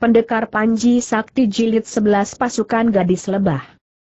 Pendekar Panji Sakti Jilid 11 Pasukan Gadis Lebah.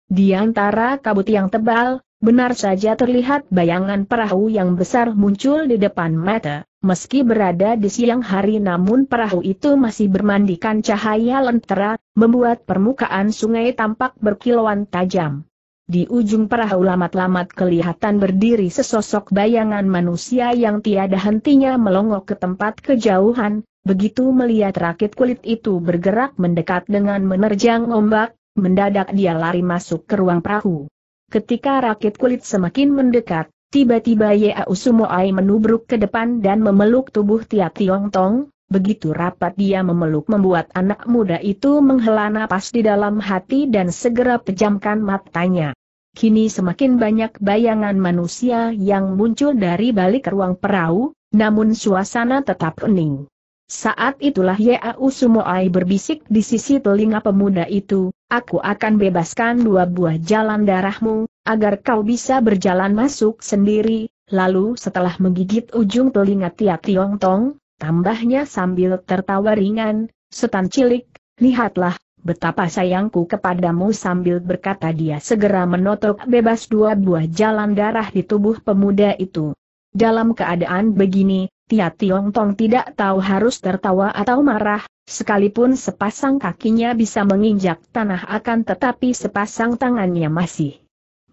Di antara kabut yang tebal, benar saja terlihat bayangan perahu yang besar muncul di depan mata, meski berada di siang hari namun perahu itu masih bermandikan cahaya lentera, membuat permukaan sungai tampak berkilauan tajam. Di ujung perahu lamat-lamat kelihatan berdiri sesosok bayangan manusia yang tiada hentinya melongok ke tempat kejauhan, begitu melihat rakit kulit itu bergerak mendekat dengan menerjang ombak, mendadak dia lari masuk ke ruang perahu. Ketika rakit kulit semakin mendekat, tiba-tiba Yau Sumoai menubruk ke depan dan memeluk tubuh Tia Tiong Tong, Begitu rapat dia memeluk membuat anak muda itu menghela napas di dalam hati dan segera pejamkan matanya. Kini semakin banyak bayangan manusia yang muncul dari balik ruang perahu, namun suasana tetap hening. Saat itulah Yau Sumoai berbisik di sisi telinga pemuda itu, aku akan bebaskan dua buah jalan darahmu, agar kau bisa berjalan masuk sendiri, lalu setelah menggigit ujung telinga Tia Tiong Tong, tambahnya sambil tertawa ringan, setan cilik, lihatlah, Betapa sayangku kepadamu sambil berkata dia segera menotok bebas dua buah jalan darah di tubuh pemuda itu. Dalam keadaan begini, Tia Tiong Tong tidak tahu harus tertawa atau marah, sekalipun sepasang kakinya bisa menginjak tanah akan tetapi sepasang tangannya masih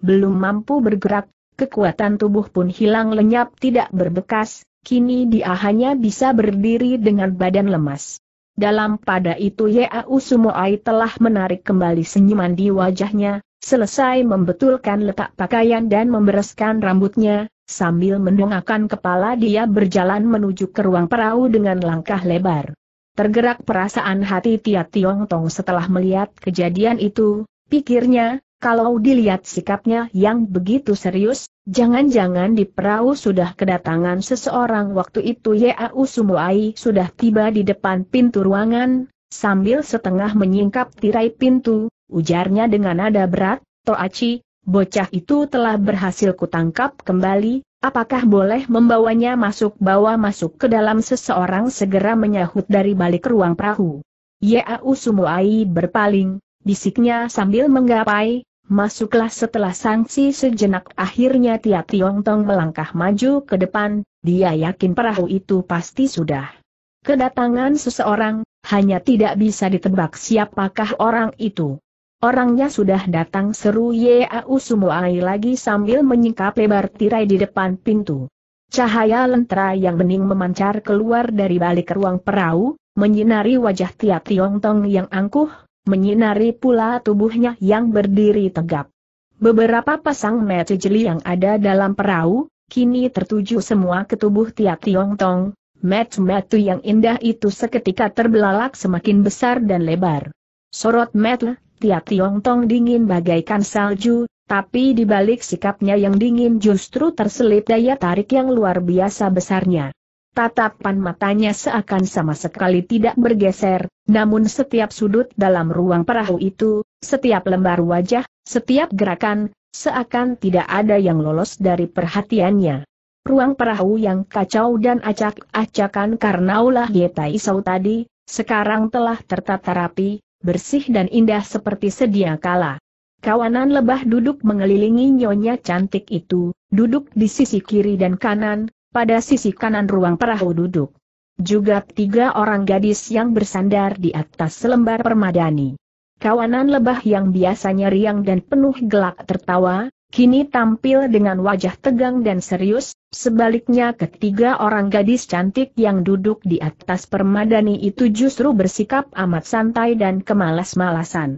belum mampu bergerak, kekuatan tubuh pun hilang lenyap tidak berbekas, kini dia hanya bisa berdiri dengan badan lemas. Dalam pada itu Yau Sumoai telah menarik kembali senyuman di wajahnya, selesai membetulkan letak pakaian dan membereskan rambutnya, sambil mendongakkan kepala dia berjalan menuju ke ruang perahu dengan langkah lebar. Tergerak perasaan hati Tia Tiong Tong setelah melihat kejadian itu, pikirnya, kalau dilihat sikapnya yang begitu serius, Jangan-jangan di perahu sudah kedatangan seseorang waktu itu Yau Sumuai sudah tiba di depan pintu ruangan, sambil setengah menyingkap tirai pintu, ujarnya dengan nada berat, Toaci, bocah itu telah berhasil kutangkap kembali, Apakah boleh membawanya masuk bawa masuk ke dalam seseorang segera menyahut dari balik ruang perahu? Yau Sumuai berpaling, bisiknya sambil menggapai, Masuklah setelah sanksi sejenak akhirnya Tia Tiong Tong melangkah maju ke depan, dia yakin perahu itu pasti sudah. Kedatangan seseorang, hanya tidak bisa ditebak siapakah orang itu. Orangnya sudah datang seru Yeau Sumuai lagi sambil menyingkap lebar tirai di depan pintu. Cahaya lentera yang bening memancar keluar dari balik ruang perahu, menyinari wajah Tia Tiong Tong yang angkuh, menyinari pula tubuhnya yang berdiri tegap. Beberapa pasang mata jeli yang ada dalam perahu, kini tertuju semua ke tubuh tiap Tiong Tong, mata-mata yang indah itu seketika terbelalak semakin besar dan lebar. Sorot mata, tiap Tiong Tong dingin bagaikan salju, tapi di balik sikapnya yang dingin justru terselip daya tarik yang luar biasa besarnya. Tatapan matanya seakan sama sekali tidak bergeser, namun setiap sudut dalam ruang perahu itu, setiap lembar wajah, setiap gerakan, seakan tidak ada yang lolos dari perhatiannya. Ruang perahu yang kacau dan acak-acakan karena ulah Yetai Sau tadi, sekarang telah tertata rapi, bersih dan indah seperti sedia kala. Kawanan lebah duduk mengelilingi nyonya cantik itu, duduk di sisi kiri dan kanan, pada sisi kanan ruang perahu duduk. Juga tiga orang gadis yang bersandar di atas selembar permadani. Kawanan lebah yang biasanya riang dan penuh gelak tertawa, kini tampil dengan wajah tegang dan serius, sebaliknya ketiga orang gadis cantik yang duduk di atas permadani itu justru bersikap amat santai dan kemalas-malasan.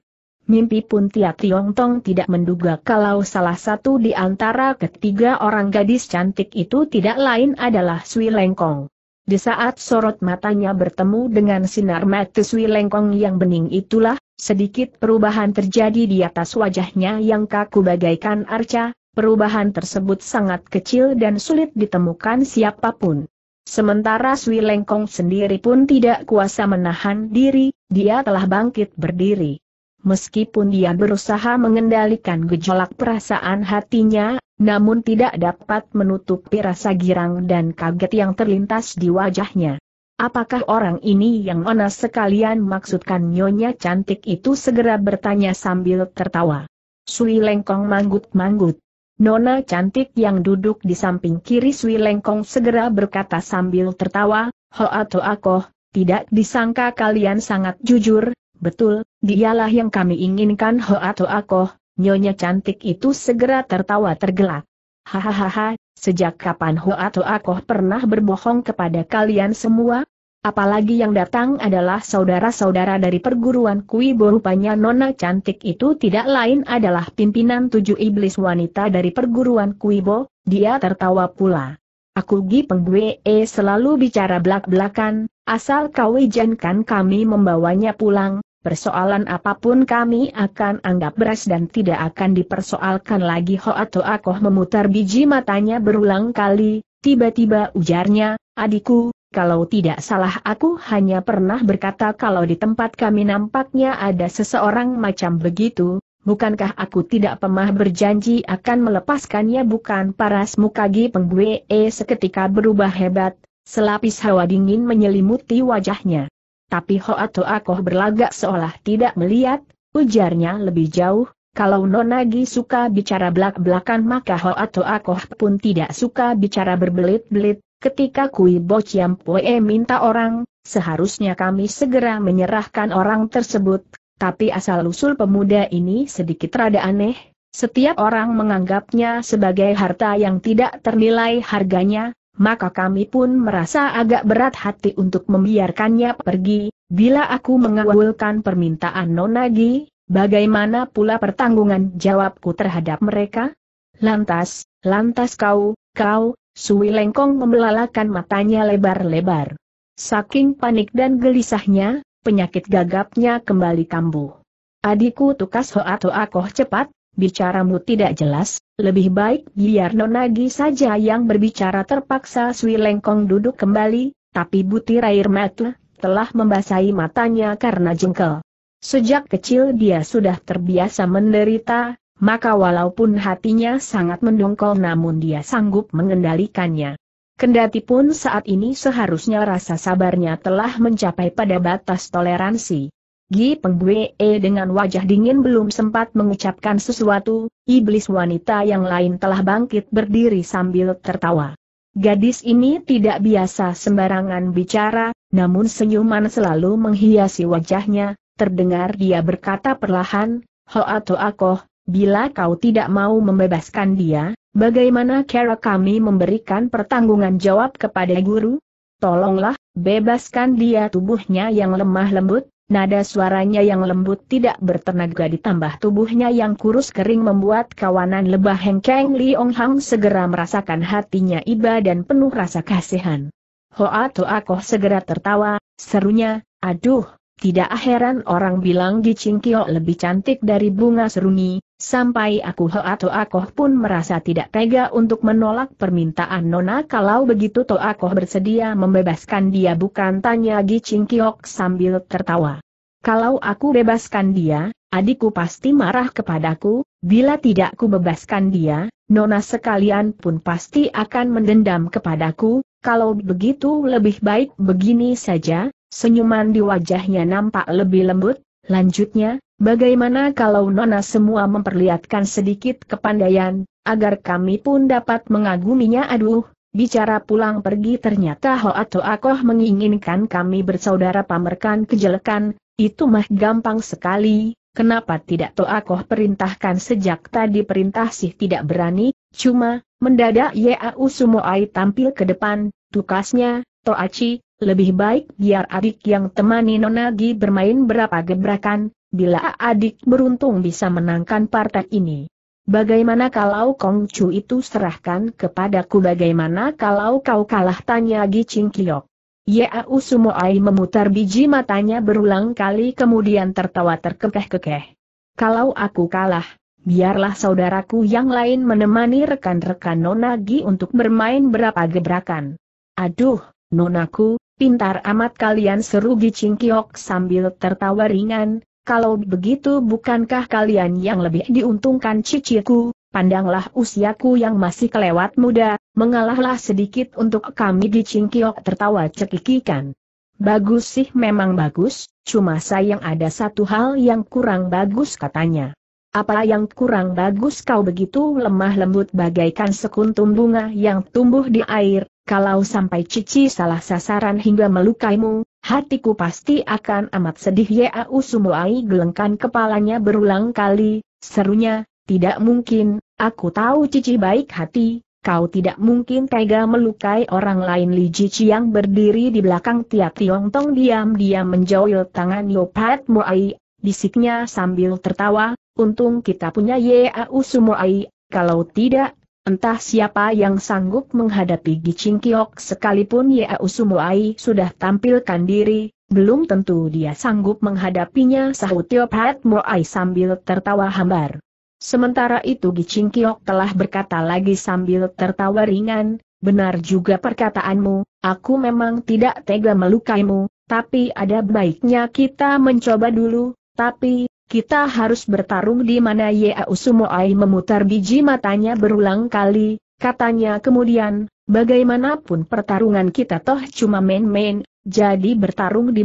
Mimpi pun Tia Tiong Tong tidak menduga kalau salah satu di antara ketiga orang gadis cantik itu tidak lain adalah Sui Lengkong. Di saat sorot matanya bertemu dengan sinar mata Sui Lengkong yang bening itulah, sedikit perubahan terjadi di atas wajahnya yang kaku bagaikan arca, perubahan tersebut sangat kecil dan sulit ditemukan siapapun. Sementara Sui Lengkong sendiri pun tidak kuasa menahan diri, dia telah bangkit berdiri. Meskipun dia berusaha mengendalikan gejolak perasaan hatinya, namun tidak dapat menutupi rasa girang dan kaget yang terlintas di wajahnya. Apakah orang ini yang Ona sekalian maksudkan nyonya cantik itu segera bertanya sambil tertawa. Sui Lengkong manggut-manggut. Nona cantik yang duduk di samping kiri Sui Lengkong segera berkata sambil tertawa, atau akoh, tidak disangka kalian sangat jujur, Betul, dialah yang kami inginkan Ho atau Akoh, nyonya cantik itu segera tertawa tergelak. Hahaha, sejak kapan Ho atau Akoh pernah berbohong kepada kalian semua? Apalagi yang datang adalah saudara-saudara dari perguruan Kui rupanya nona cantik itu tidak lain adalah pimpinan tujuh iblis wanita dari perguruan Kuibo, dia tertawa pula. Aku Gi Penggue eh, selalu bicara belak-belakan, asal kau ijankan kami membawanya pulang, Persoalan apapun kami akan anggap beres dan tidak akan dipersoalkan lagi Ho atau Akoh memutar biji matanya berulang kali, tiba-tiba ujarnya, adikku, kalau tidak salah aku hanya pernah berkata kalau di tempat kami nampaknya ada seseorang macam begitu, bukankah aku tidak pernah berjanji akan melepaskannya bukan paras mukagi penggue seketika berubah hebat, selapis hawa dingin menyelimuti wajahnya tapi Hoato Akoh berlagak seolah tidak melihat, ujarnya lebih jauh, kalau Nonagi suka bicara belak-belakan maka Hoato Akoh pun tidak suka bicara berbelit-belit, ketika Kui Bo Chiam Poe minta orang, seharusnya kami segera menyerahkan orang tersebut, tapi asal-usul pemuda ini sedikit rada aneh, setiap orang menganggapnya sebagai harta yang tidak ternilai harganya, maka kami pun merasa agak berat hati untuk membiarkannya pergi, bila aku mengawulkan permintaan Nonagi, bagaimana pula pertanggungan jawabku terhadap mereka? Lantas, lantas kau, kau, Sui Lengkong membelalakan matanya lebar-lebar. Saking panik dan gelisahnya, penyakit gagapnya kembali kambuh. Adikku tukas hoa toa koh cepat, bicaramu tidak jelas, lebih baik biar Nonagi saja yang berbicara terpaksa Sui Lengkong duduk kembali, tapi butir air mata telah membasahi matanya karena jengkel. Sejak kecil dia sudah terbiasa menderita, maka walaupun hatinya sangat mendongkol namun dia sanggup mengendalikannya. Kendati pun saat ini seharusnya rasa sabarnya telah mencapai pada batas toleransi. Gi Penggwee e dengan wajah dingin belum sempat mengucapkan sesuatu, iblis wanita yang lain telah bangkit berdiri sambil tertawa. Gadis ini tidak biasa sembarangan bicara, namun senyuman selalu menghiasi wajahnya, terdengar dia berkata perlahan, atau akoh, bila kau tidak mau membebaskan dia, bagaimana cara kami memberikan pertanggungan jawab kepada guru? Tolonglah, bebaskan dia tubuhnya yang lemah lembut, Nada suaranya yang lembut tidak bertenaga ditambah tubuhnya yang kurus kering membuat kawanan lebah Hengkeng Liong Hang segera merasakan hatinya iba dan penuh rasa kasihan. Hoa Toa Koh segera tertawa, serunya, aduh, tidak heran orang bilang Gicing Kio lebih cantik dari bunga seruni. Sampai aku atau aku pun merasa tidak tega untuk menolak permintaan Nona kalau begitu To aku bersedia membebaskan dia bukan tanya Gi Ching Kiok sambil tertawa. Kalau aku bebaskan dia, adikku pasti marah kepadaku, bila tidak ku bebaskan dia, Nona sekalian pun pasti akan mendendam kepadaku, kalau begitu lebih baik begini saja, senyuman di wajahnya nampak lebih lembut, lanjutnya, Bagaimana kalau Nona semua memperlihatkan sedikit kepandaian, agar kami pun dapat mengaguminya aduh, bicara pulang pergi ternyata ho atau Akoh menginginkan kami bersaudara pamerkan kejelekan, itu mah gampang sekali, kenapa tidak to akoh perintahkan sejak tadi perintah sih tidak berani, cuma, mendadak Yau Sumoai tampil ke depan, tukasnya, aci, lebih baik biar adik yang temani nona Gi bermain berapa gebrakan, bila adik beruntung bisa menangkan partai ini. Bagaimana kalau Kong Chu itu serahkan kepadaku bagaimana kalau kau kalah tanya Gi Ching Kiok. Yau Sumoai memutar biji matanya berulang kali kemudian tertawa terkekeh-kekeh. Kalau aku kalah, biarlah saudaraku yang lain menemani rekan-rekan Nonagi untuk bermain berapa gebrakan. Aduh, Nonaku, pintar amat kalian seru Gi Ching Kiok sambil tertawa ringan, kalau begitu bukankah kalian yang lebih diuntungkan ciciku, pandanglah usiaku yang masih kelewat muda, mengalahlah sedikit untuk kami di Cingkiok tertawa cekikikan. Bagus sih memang bagus, cuma sayang ada satu hal yang kurang bagus katanya. Apa yang kurang bagus kau begitu lemah lembut bagaikan sekuntum bunga yang tumbuh di air, kalau sampai cici salah sasaran hingga melukaimu, Hatiku pasti akan amat sedih ya, Yau Sumuai. gelengkan kepalanya berulang kali, serunya, tidak mungkin, aku tahu Cici baik hati, kau tidak mungkin tega melukai orang lain Li Jici yang berdiri di belakang Tia Tiong Tong diam-diam menjauh tangan Yopat Moai, bisiknya sambil tertawa, untung kita punya Yau Sumuai. kalau tidak, Entah siapa yang sanggup menghadapi Gicing Kiok sekalipun Yau Usumuai sudah tampilkan diri, belum tentu dia sanggup menghadapinya sahut Tio Pat sambil tertawa hambar. Sementara itu Gicing Kiok telah berkata lagi sambil tertawa ringan, benar juga perkataanmu, aku memang tidak tega melukaimu, tapi ada baiknya kita mencoba dulu, tapi, kita harus bertarung di mana Usumo Sumoai memutar biji matanya berulang kali, katanya kemudian, bagaimanapun pertarungan kita toh cuma main-main, jadi bertarung di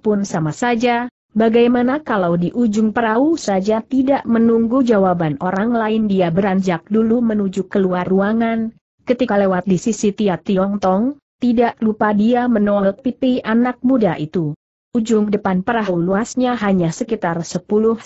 pun sama saja, bagaimana kalau di ujung perahu saja tidak menunggu jawaban orang lain dia beranjak dulu menuju keluar ruangan, ketika lewat di sisi Tia Tiong Tong, tidak lupa dia menolak pipi anak muda itu. Ujung depan perahu luasnya hanya sekitar 10-15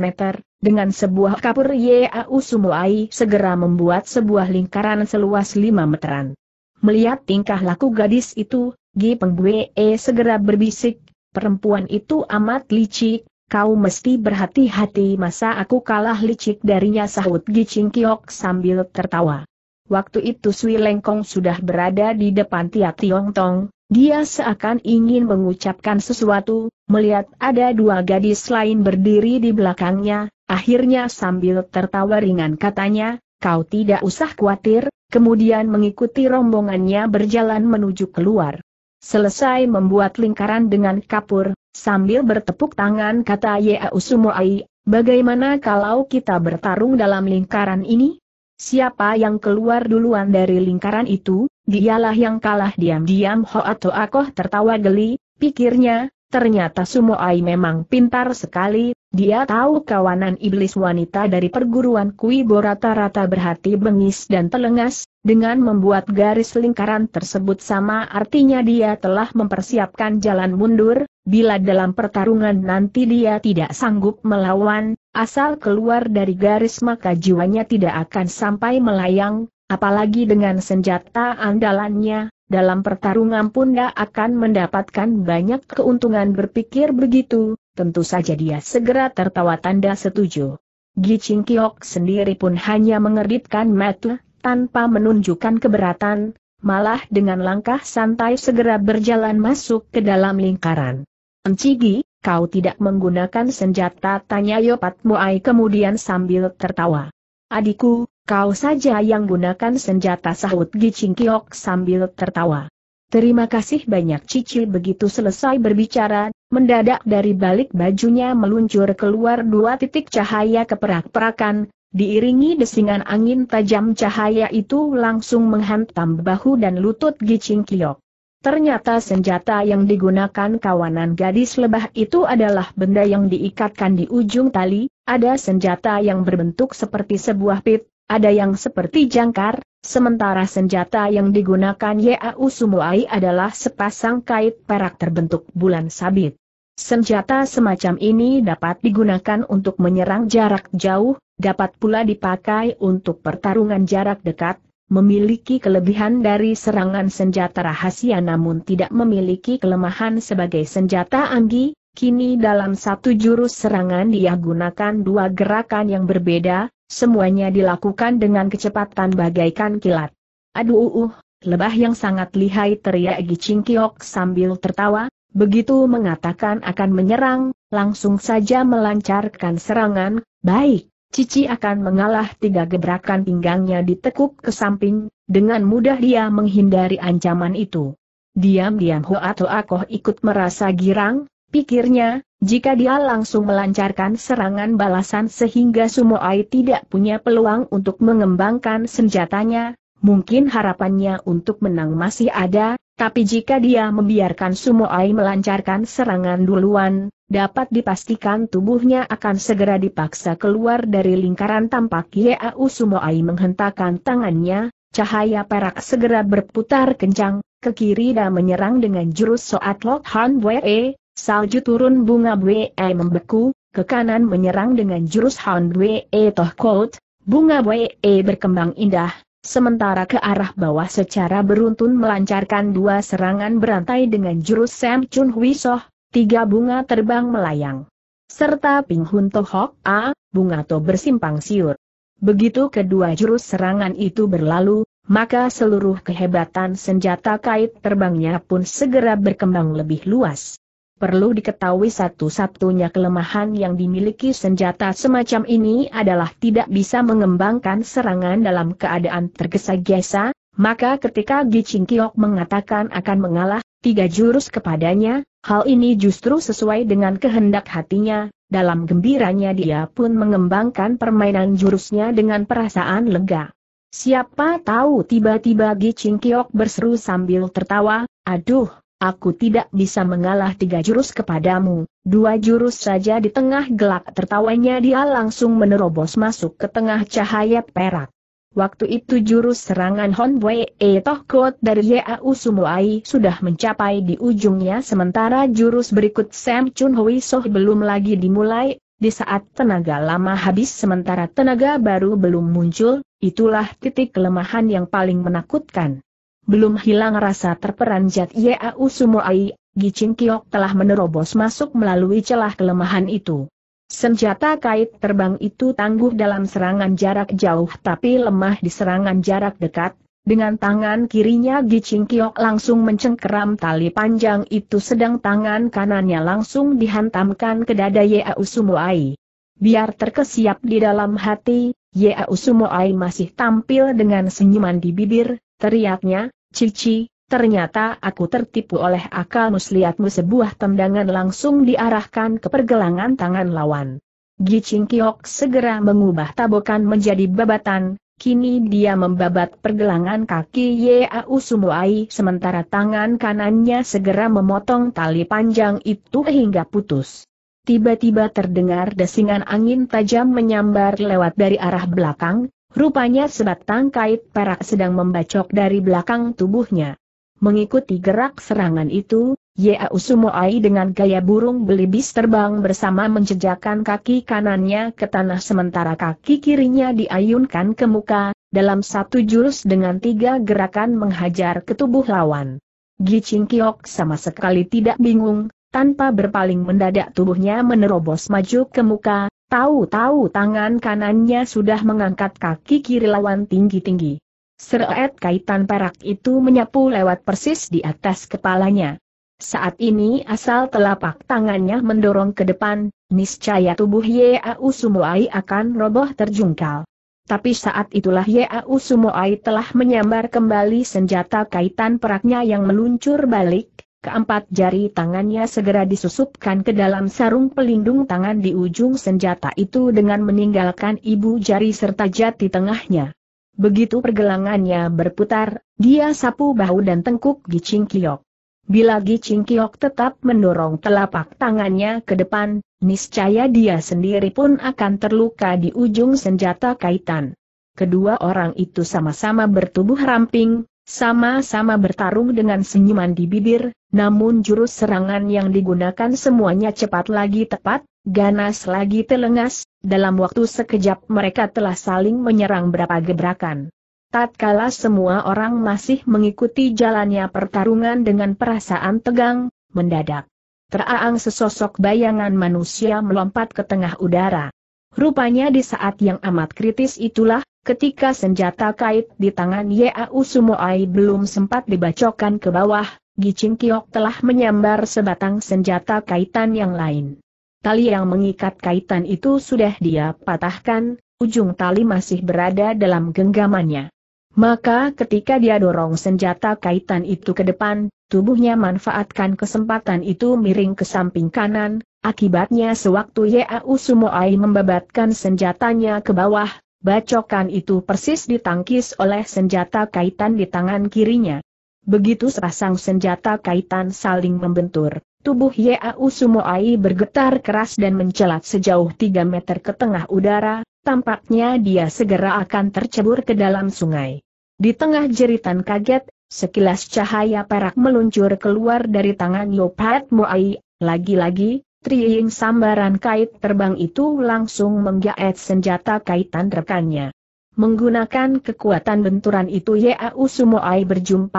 meter, dengan sebuah kapur Yau Sumuai segera membuat sebuah lingkaran seluas 5 meteran. Melihat tingkah laku gadis itu, Gi Pengbue segera berbisik, perempuan itu amat licik, kau mesti berhati-hati masa aku kalah licik darinya sahut Gi Kiok sambil tertawa. Waktu itu Sui Lengkong sudah berada di depan Tia Tiong Tong, dia seakan ingin mengucapkan sesuatu, melihat ada dua gadis lain berdiri di belakangnya, akhirnya sambil tertawa ringan katanya, kau tidak usah khawatir, kemudian mengikuti rombongannya berjalan menuju keluar. Selesai membuat lingkaran dengan kapur, sambil bertepuk tangan kata Yau Sumuai, bagaimana kalau kita bertarung dalam lingkaran ini? Siapa yang keluar duluan dari lingkaran itu, dialah yang kalah diam-diam Ho atau akoh tertawa geli, pikirnya, ternyata Sumoai memang pintar sekali, dia tahu kawanan iblis wanita dari perguruan Kuibo rata-rata berhati bengis dan telengas, dengan membuat garis lingkaran tersebut sama artinya dia telah mempersiapkan jalan mundur, bila dalam pertarungan nanti dia tidak sanggup melawan, Asal keluar dari garis maka jiwanya tidak akan sampai melayang, apalagi dengan senjata andalannya, dalam pertarungan pun tidak akan mendapatkan banyak keuntungan berpikir begitu, tentu saja dia segera tertawa tanda setuju. Gicing Kiok sendiri pun hanya mengeritkan mata, tanpa menunjukkan keberatan, malah dengan langkah santai segera berjalan masuk ke dalam lingkaran. Encigi, kau tidak menggunakan senjata? Tanya Yopat Muai kemudian sambil tertawa. Adikku, kau saja yang gunakan senjata sahut Gicing Kiok sambil tertawa. Terima kasih banyak Cici begitu selesai berbicara, mendadak dari balik bajunya meluncur keluar dua titik cahaya keperak-perakan, Diiringi desingan angin tajam cahaya itu langsung menghantam bahu dan lutut Gicing Kiok. Ternyata senjata yang digunakan kawanan gadis lebah itu adalah benda yang diikatkan di ujung tali, ada senjata yang berbentuk seperti sebuah pit, ada yang seperti jangkar, sementara senjata yang digunakan Yau Sumuai adalah sepasang kait perak terbentuk bulan sabit. Senjata semacam ini dapat digunakan untuk menyerang jarak jauh, dapat pula dipakai untuk pertarungan jarak dekat, memiliki kelebihan dari serangan senjata rahasia namun tidak memiliki kelemahan sebagai senjata anggi, kini dalam satu jurus serangan dia gunakan dua gerakan yang berbeda, semuanya dilakukan dengan kecepatan bagaikan kilat. Aduh uh, uh lebah yang sangat lihai teriak Gicing Kiok sambil tertawa, begitu mengatakan akan menyerang, langsung saja melancarkan serangan, baik, Cici akan mengalah tiga gebrakan pinggangnya ditekuk ke samping, dengan mudah dia menghindari ancaman itu. Diam-diam Ho Hoa Akoh ikut merasa girang, pikirnya, jika dia langsung melancarkan serangan balasan sehingga Sumoai tidak punya peluang untuk mengembangkan senjatanya, mungkin harapannya untuk menang masih ada, tapi jika dia membiarkan Sumoai melancarkan serangan duluan, dapat dipastikan tubuhnya akan segera dipaksa keluar dari lingkaran tampak Yeau Sumoai menghentakkan tangannya, cahaya perak segera berputar kencang, ke kiri dan menyerang dengan jurus Soat Lok Han Wee, salju turun bunga Wee membeku, ke kanan menyerang dengan jurus Han Wee Toh Kot, bunga Wee berkembang indah, sementara ke arah bawah secara beruntun melancarkan dua serangan berantai dengan jurus Sam Chun Hui Soh, tiga bunga terbang melayang. Serta Ping Hun To Hok A, bunga To bersimpang siur. Begitu kedua jurus serangan itu berlalu, maka seluruh kehebatan senjata kait terbangnya pun segera berkembang lebih luas. Perlu diketahui satu-satunya kelemahan yang dimiliki senjata semacam ini adalah tidak bisa mengembangkan serangan dalam keadaan tergesa-gesa, maka ketika Gichin Kiok mengatakan akan mengalah tiga jurus kepadanya, hal ini justru sesuai dengan kehendak hatinya, dalam gembiranya dia pun mengembangkan permainan jurusnya dengan perasaan lega. Siapa tahu tiba-tiba Gichin Kiok berseru sambil tertawa, aduh, Aku tidak bisa mengalah tiga jurus kepadamu, dua jurus saja di tengah gelap. tertawanya dia langsung menerobos masuk ke tengah cahaya perak. Waktu itu jurus serangan Honbwe E Toh Kot dari Yau Sumuai sudah mencapai di ujungnya sementara jurus berikut Sam Chun Hui Soh belum lagi dimulai, di saat tenaga lama habis sementara tenaga baru belum muncul, itulah titik kelemahan yang paling menakutkan. Belum hilang rasa terperanjat Yau Sumoai, Gicing Kiok telah menerobos masuk melalui celah kelemahan itu. Senjata kait terbang itu tangguh dalam serangan jarak jauh tapi lemah di serangan jarak dekat, dengan tangan kirinya Gicing Kiok langsung mencengkeram tali panjang itu sedang tangan kanannya langsung dihantamkan ke dada Yau Sumoai. Biar terkesiap di dalam hati, Yau Sumoai masih tampil dengan senyuman di bibir, teriaknya, Cici, ternyata aku tertipu oleh akal muslihatmu. sebuah tendangan langsung diarahkan ke pergelangan tangan lawan. Gicing Kiok segera mengubah tabokan menjadi babatan, Kini dia membabat pergelangan kaki Yau Sumuai sementara tangan kanannya segera memotong tali panjang itu hingga putus. Tiba-tiba terdengar desingan angin tajam menyambar lewat dari arah belakang, Rupanya sebatang kait perak sedang membacok dari belakang tubuhnya. Mengikuti gerak serangan itu, Yau Sumoai dengan gaya burung belibis terbang bersama menjejakkan kaki kanannya ke tanah sementara kaki kirinya diayunkan ke muka, dalam satu jurus dengan tiga gerakan menghajar ke tubuh lawan. Gicing Kiok sama sekali tidak bingung, tanpa berpaling mendadak tubuhnya menerobos maju ke muka, Tahu-tahu tangan kanannya sudah mengangkat kaki kiri lawan tinggi-tinggi. Seret kaitan perak itu menyapu lewat persis di atas kepalanya. Saat ini asal telapak tangannya mendorong ke depan, niscaya tubuh Yau Sumoai akan roboh terjungkal. Tapi saat itulah Yau Sumoai telah menyambar kembali senjata kaitan peraknya yang meluncur balik, Keempat jari tangannya segera disusupkan ke dalam sarung pelindung tangan di ujung senjata itu dengan meninggalkan ibu jari serta jati tengahnya. Begitu pergelangannya berputar, dia sapu bahu dan tengkuk Gicing Kiok. Bila Gicing Kiok tetap mendorong telapak tangannya ke depan, niscaya dia sendiri pun akan terluka di ujung senjata kaitan. Kedua orang itu sama-sama bertubuh ramping, sama-sama bertarung dengan senyuman di bibir, namun jurus serangan yang digunakan semuanya cepat lagi tepat, ganas lagi telengas, dalam waktu sekejap mereka telah saling menyerang berapa gebrakan. Tatkala semua orang masih mengikuti jalannya pertarungan dengan perasaan tegang, mendadak. Teraang sesosok bayangan manusia melompat ke tengah udara. Rupanya di saat yang amat kritis itulah, ketika senjata kait di tangan Yau Sumoai belum sempat dibacokan ke bawah, Gicing Kiok telah menyambar sebatang senjata kaitan yang lain. Tali yang mengikat kaitan itu sudah dia patahkan, ujung tali masih berada dalam genggamannya. Maka ketika dia dorong senjata kaitan itu ke depan, Tubuhnya manfaatkan kesempatan itu miring ke samping kanan, akibatnya sewaktu Yau Sumoai membabatkan senjatanya ke bawah, bacokan itu persis ditangkis oleh senjata kaitan di tangan kirinya. Begitu sepasang senjata kaitan saling membentur, tubuh Yau Sumoai bergetar keras dan mencelat sejauh 3 meter ke tengah udara, tampaknya dia segera akan tercebur ke dalam sungai. Di tengah jeritan kaget, Sekilas cahaya perak meluncur keluar dari tangan Yopat Moai, lagi-lagi, Triing sambaran kait terbang itu langsung menggaet senjata kaitan rekannya. Menggunakan kekuatan benturan itu Yau Sumoai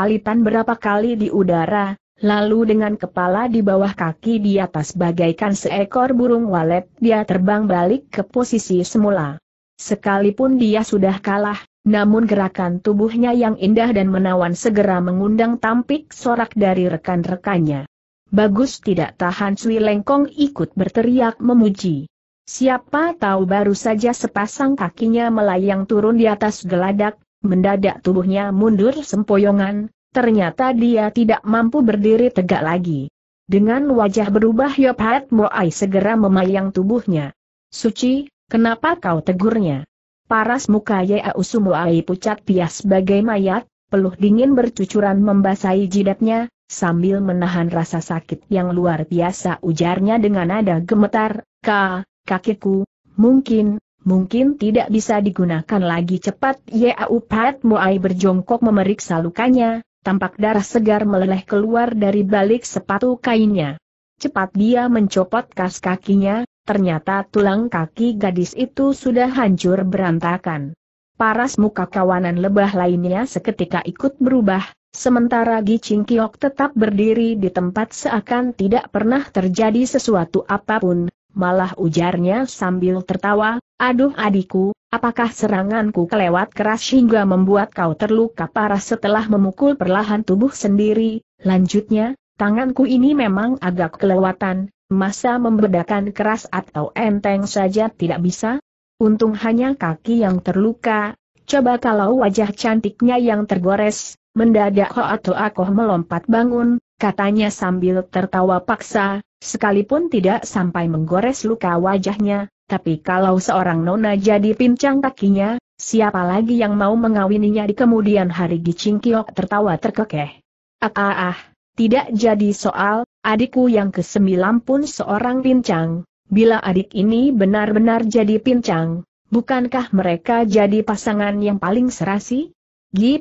litan berapa kali di udara, lalu dengan kepala di bawah kaki di atas bagaikan seekor burung walet dia terbang balik ke posisi semula. Sekalipun dia sudah kalah, namun gerakan tubuhnya yang indah dan menawan segera mengundang tampik sorak dari rekan-rekannya. Bagus tidak tahan Sui Lengkong ikut berteriak memuji. Siapa tahu baru saja sepasang kakinya melayang turun di atas geladak, mendadak tubuhnya mundur sempoyongan, ternyata dia tidak mampu berdiri tegak lagi. Dengan wajah berubah Yop Hat Moai segera memayang tubuhnya. Suci, kenapa kau tegurnya? Paras muka Yau Sumuai pucat pias bagai mayat, peluh dingin bercucuran membasahi jidatnya, sambil menahan rasa sakit yang luar biasa ujarnya dengan nada gemetar, Ka, kakiku, mungkin, mungkin tidak bisa digunakan lagi cepat Yau Pat Muai berjongkok memeriksa lukanya, tampak darah segar meleleh keluar dari balik sepatu kainnya. Cepat dia mencopot kas kakinya, ternyata tulang kaki gadis itu sudah hancur berantakan. Paras muka kawanan lebah lainnya seketika ikut berubah, sementara Gicing Kiok tetap berdiri di tempat seakan tidak pernah terjadi sesuatu apapun, malah ujarnya sambil tertawa, aduh adikku, apakah seranganku kelewat keras hingga membuat kau terluka parah setelah memukul perlahan tubuh sendiri, lanjutnya, tanganku ini memang agak kelewatan, masa membedakan keras atau enteng saja tidak bisa? Untung hanya kaki yang terluka, coba kalau wajah cantiknya yang tergores, mendadak atau Akoh melompat bangun, katanya sambil tertawa paksa, sekalipun tidak sampai menggores luka wajahnya, tapi kalau seorang nona jadi pincang kakinya, siapa lagi yang mau mengawininya di kemudian hari Gicing Kiok tertawa terkekeh. Ah ah ah, tidak jadi soal, adikku yang kesembilan pun seorang pincang, bila adik ini benar-benar jadi pincang, bukankah mereka jadi pasangan yang paling serasi? Gi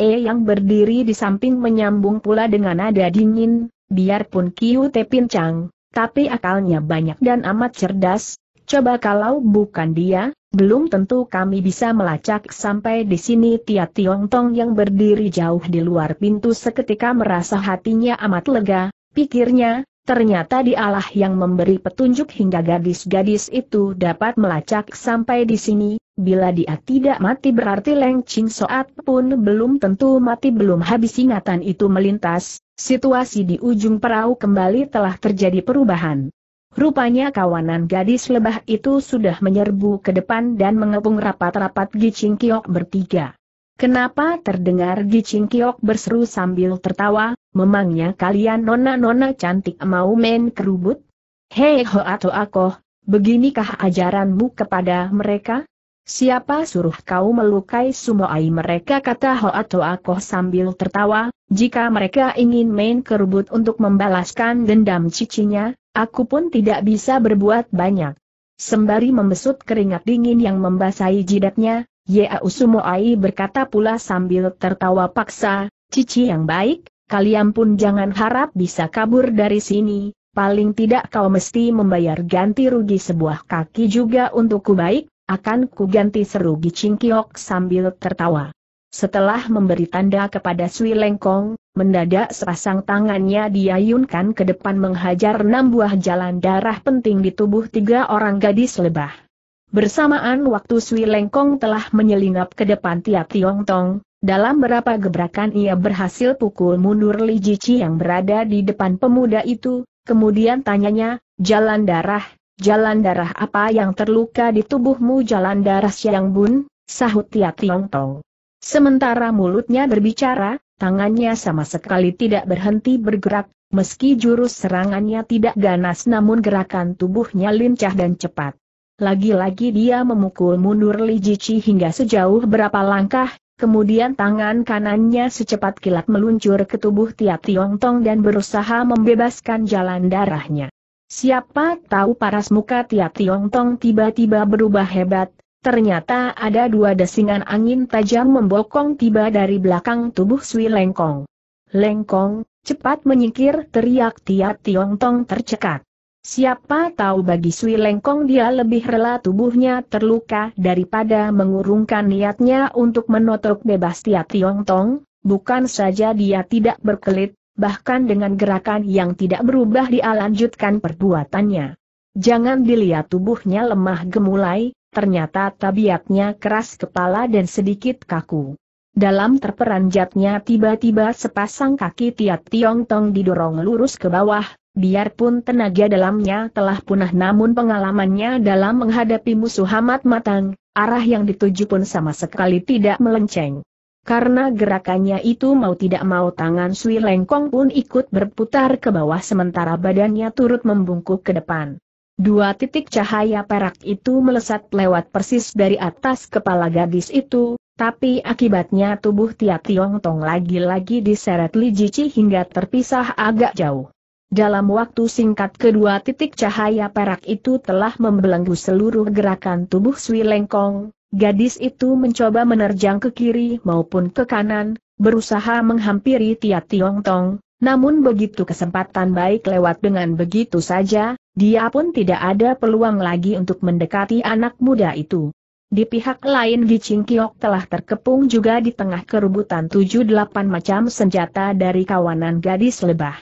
e yang berdiri di samping menyambung pula dengan nada dingin, biarpun Kiu Te pincang, tapi akalnya banyak dan amat cerdas, coba kalau bukan dia, belum tentu kami bisa melacak sampai di sini Tia Tiong Tong yang berdiri jauh di luar pintu seketika merasa hatinya amat lega, Pikirnya, ternyata dialah yang memberi petunjuk hingga gadis-gadis itu dapat melacak sampai di sini, bila dia tidak mati berarti Leng Ching Soat pun belum tentu mati belum habis ingatan itu melintas, situasi di ujung perahu kembali telah terjadi perubahan. Rupanya kawanan gadis lebah itu sudah menyerbu ke depan dan mengepung rapat-rapat Gicing Kiok bertiga. Kenapa terdengar Gicing Kiok berseru sambil tertawa, memangnya kalian nona-nona cantik mau main kerubut? Hei ho atau akoh, beginikah ajaranmu kepada mereka? Siapa suruh kau melukai semua sumoai mereka kata ho atau akoh sambil tertawa, jika mereka ingin main kerubut untuk membalaskan dendam cicinya, aku pun tidak bisa berbuat banyak. Sembari membesut keringat dingin yang membasahi jidatnya, Ya Usumo Ai berkata pula sambil tertawa paksa, Cici yang baik, kalian pun jangan harap bisa kabur dari sini, paling tidak kau mesti membayar ganti rugi sebuah kaki juga untukku baik, akan ku ganti serugi Cingkiok sambil tertawa. Setelah memberi tanda kepada Sui Lengkong, mendadak sepasang tangannya diayunkan ke depan menghajar enam buah jalan darah penting di tubuh tiga orang gadis lebah. Bersamaan waktu Sui Lengkong telah menyelinap ke depan tiap Tiong Tong, dalam berapa gebrakan ia berhasil pukul mundur Li Jici yang berada di depan pemuda itu, kemudian tanyanya, jalan darah, jalan darah apa yang terluka di tubuhmu jalan darah Siang Bun, sahut tiap Tiong Tong. Sementara mulutnya berbicara, tangannya sama sekali tidak berhenti bergerak, meski jurus serangannya tidak ganas namun gerakan tubuhnya lincah dan cepat. Lagi-lagi dia memukul mundur Li Jici hingga sejauh berapa langkah, kemudian tangan kanannya secepat kilat meluncur ke tubuh Tia Tiong Tong dan berusaha membebaskan jalan darahnya. Siapa tahu paras muka Tiong Tong tiba-tiba berubah hebat, ternyata ada dua desingan angin tajam membokong tiba dari belakang tubuh Sui Lengkong. Lengkong, cepat menyingkir teriak Tia Tiong Tong tercekat. Siapa tahu bagi Sui Lengkong dia lebih rela tubuhnya terluka daripada mengurungkan niatnya untuk menotok bebas Tia Tiong Tong, bukan saja dia tidak berkelit, bahkan dengan gerakan yang tidak berubah dia lanjutkan perbuatannya. Jangan dilihat tubuhnya lemah gemulai, ternyata tabiatnya keras kepala dan sedikit kaku. Dalam terperanjatnya tiba-tiba sepasang kaki Tia Tiong Tong didorong lurus ke bawah, Biarpun tenaga dalamnya telah punah namun pengalamannya dalam menghadapi musuh amat matang, arah yang dituju pun sama sekali tidak melenceng. Karena gerakannya itu mau tidak mau tangan Sui Lengkong pun ikut berputar ke bawah sementara badannya turut membungkuk ke depan. Dua titik cahaya perak itu melesat lewat persis dari atas kepala gadis itu, tapi akibatnya tubuh Tia Tiong Tong lagi-lagi diseret Li Jici hingga terpisah agak jauh. Dalam waktu singkat kedua titik cahaya perak itu telah membelenggu seluruh gerakan tubuh Sui Lengkong, gadis itu mencoba menerjang ke kiri maupun ke kanan, berusaha menghampiri Tia Tiong Tong, namun begitu kesempatan baik lewat dengan begitu saja, dia pun tidak ada peluang lagi untuk mendekati anak muda itu. Di pihak lain Gicing Kiok telah terkepung juga di tengah kerubutan 7-8 macam senjata dari kawanan gadis lebah.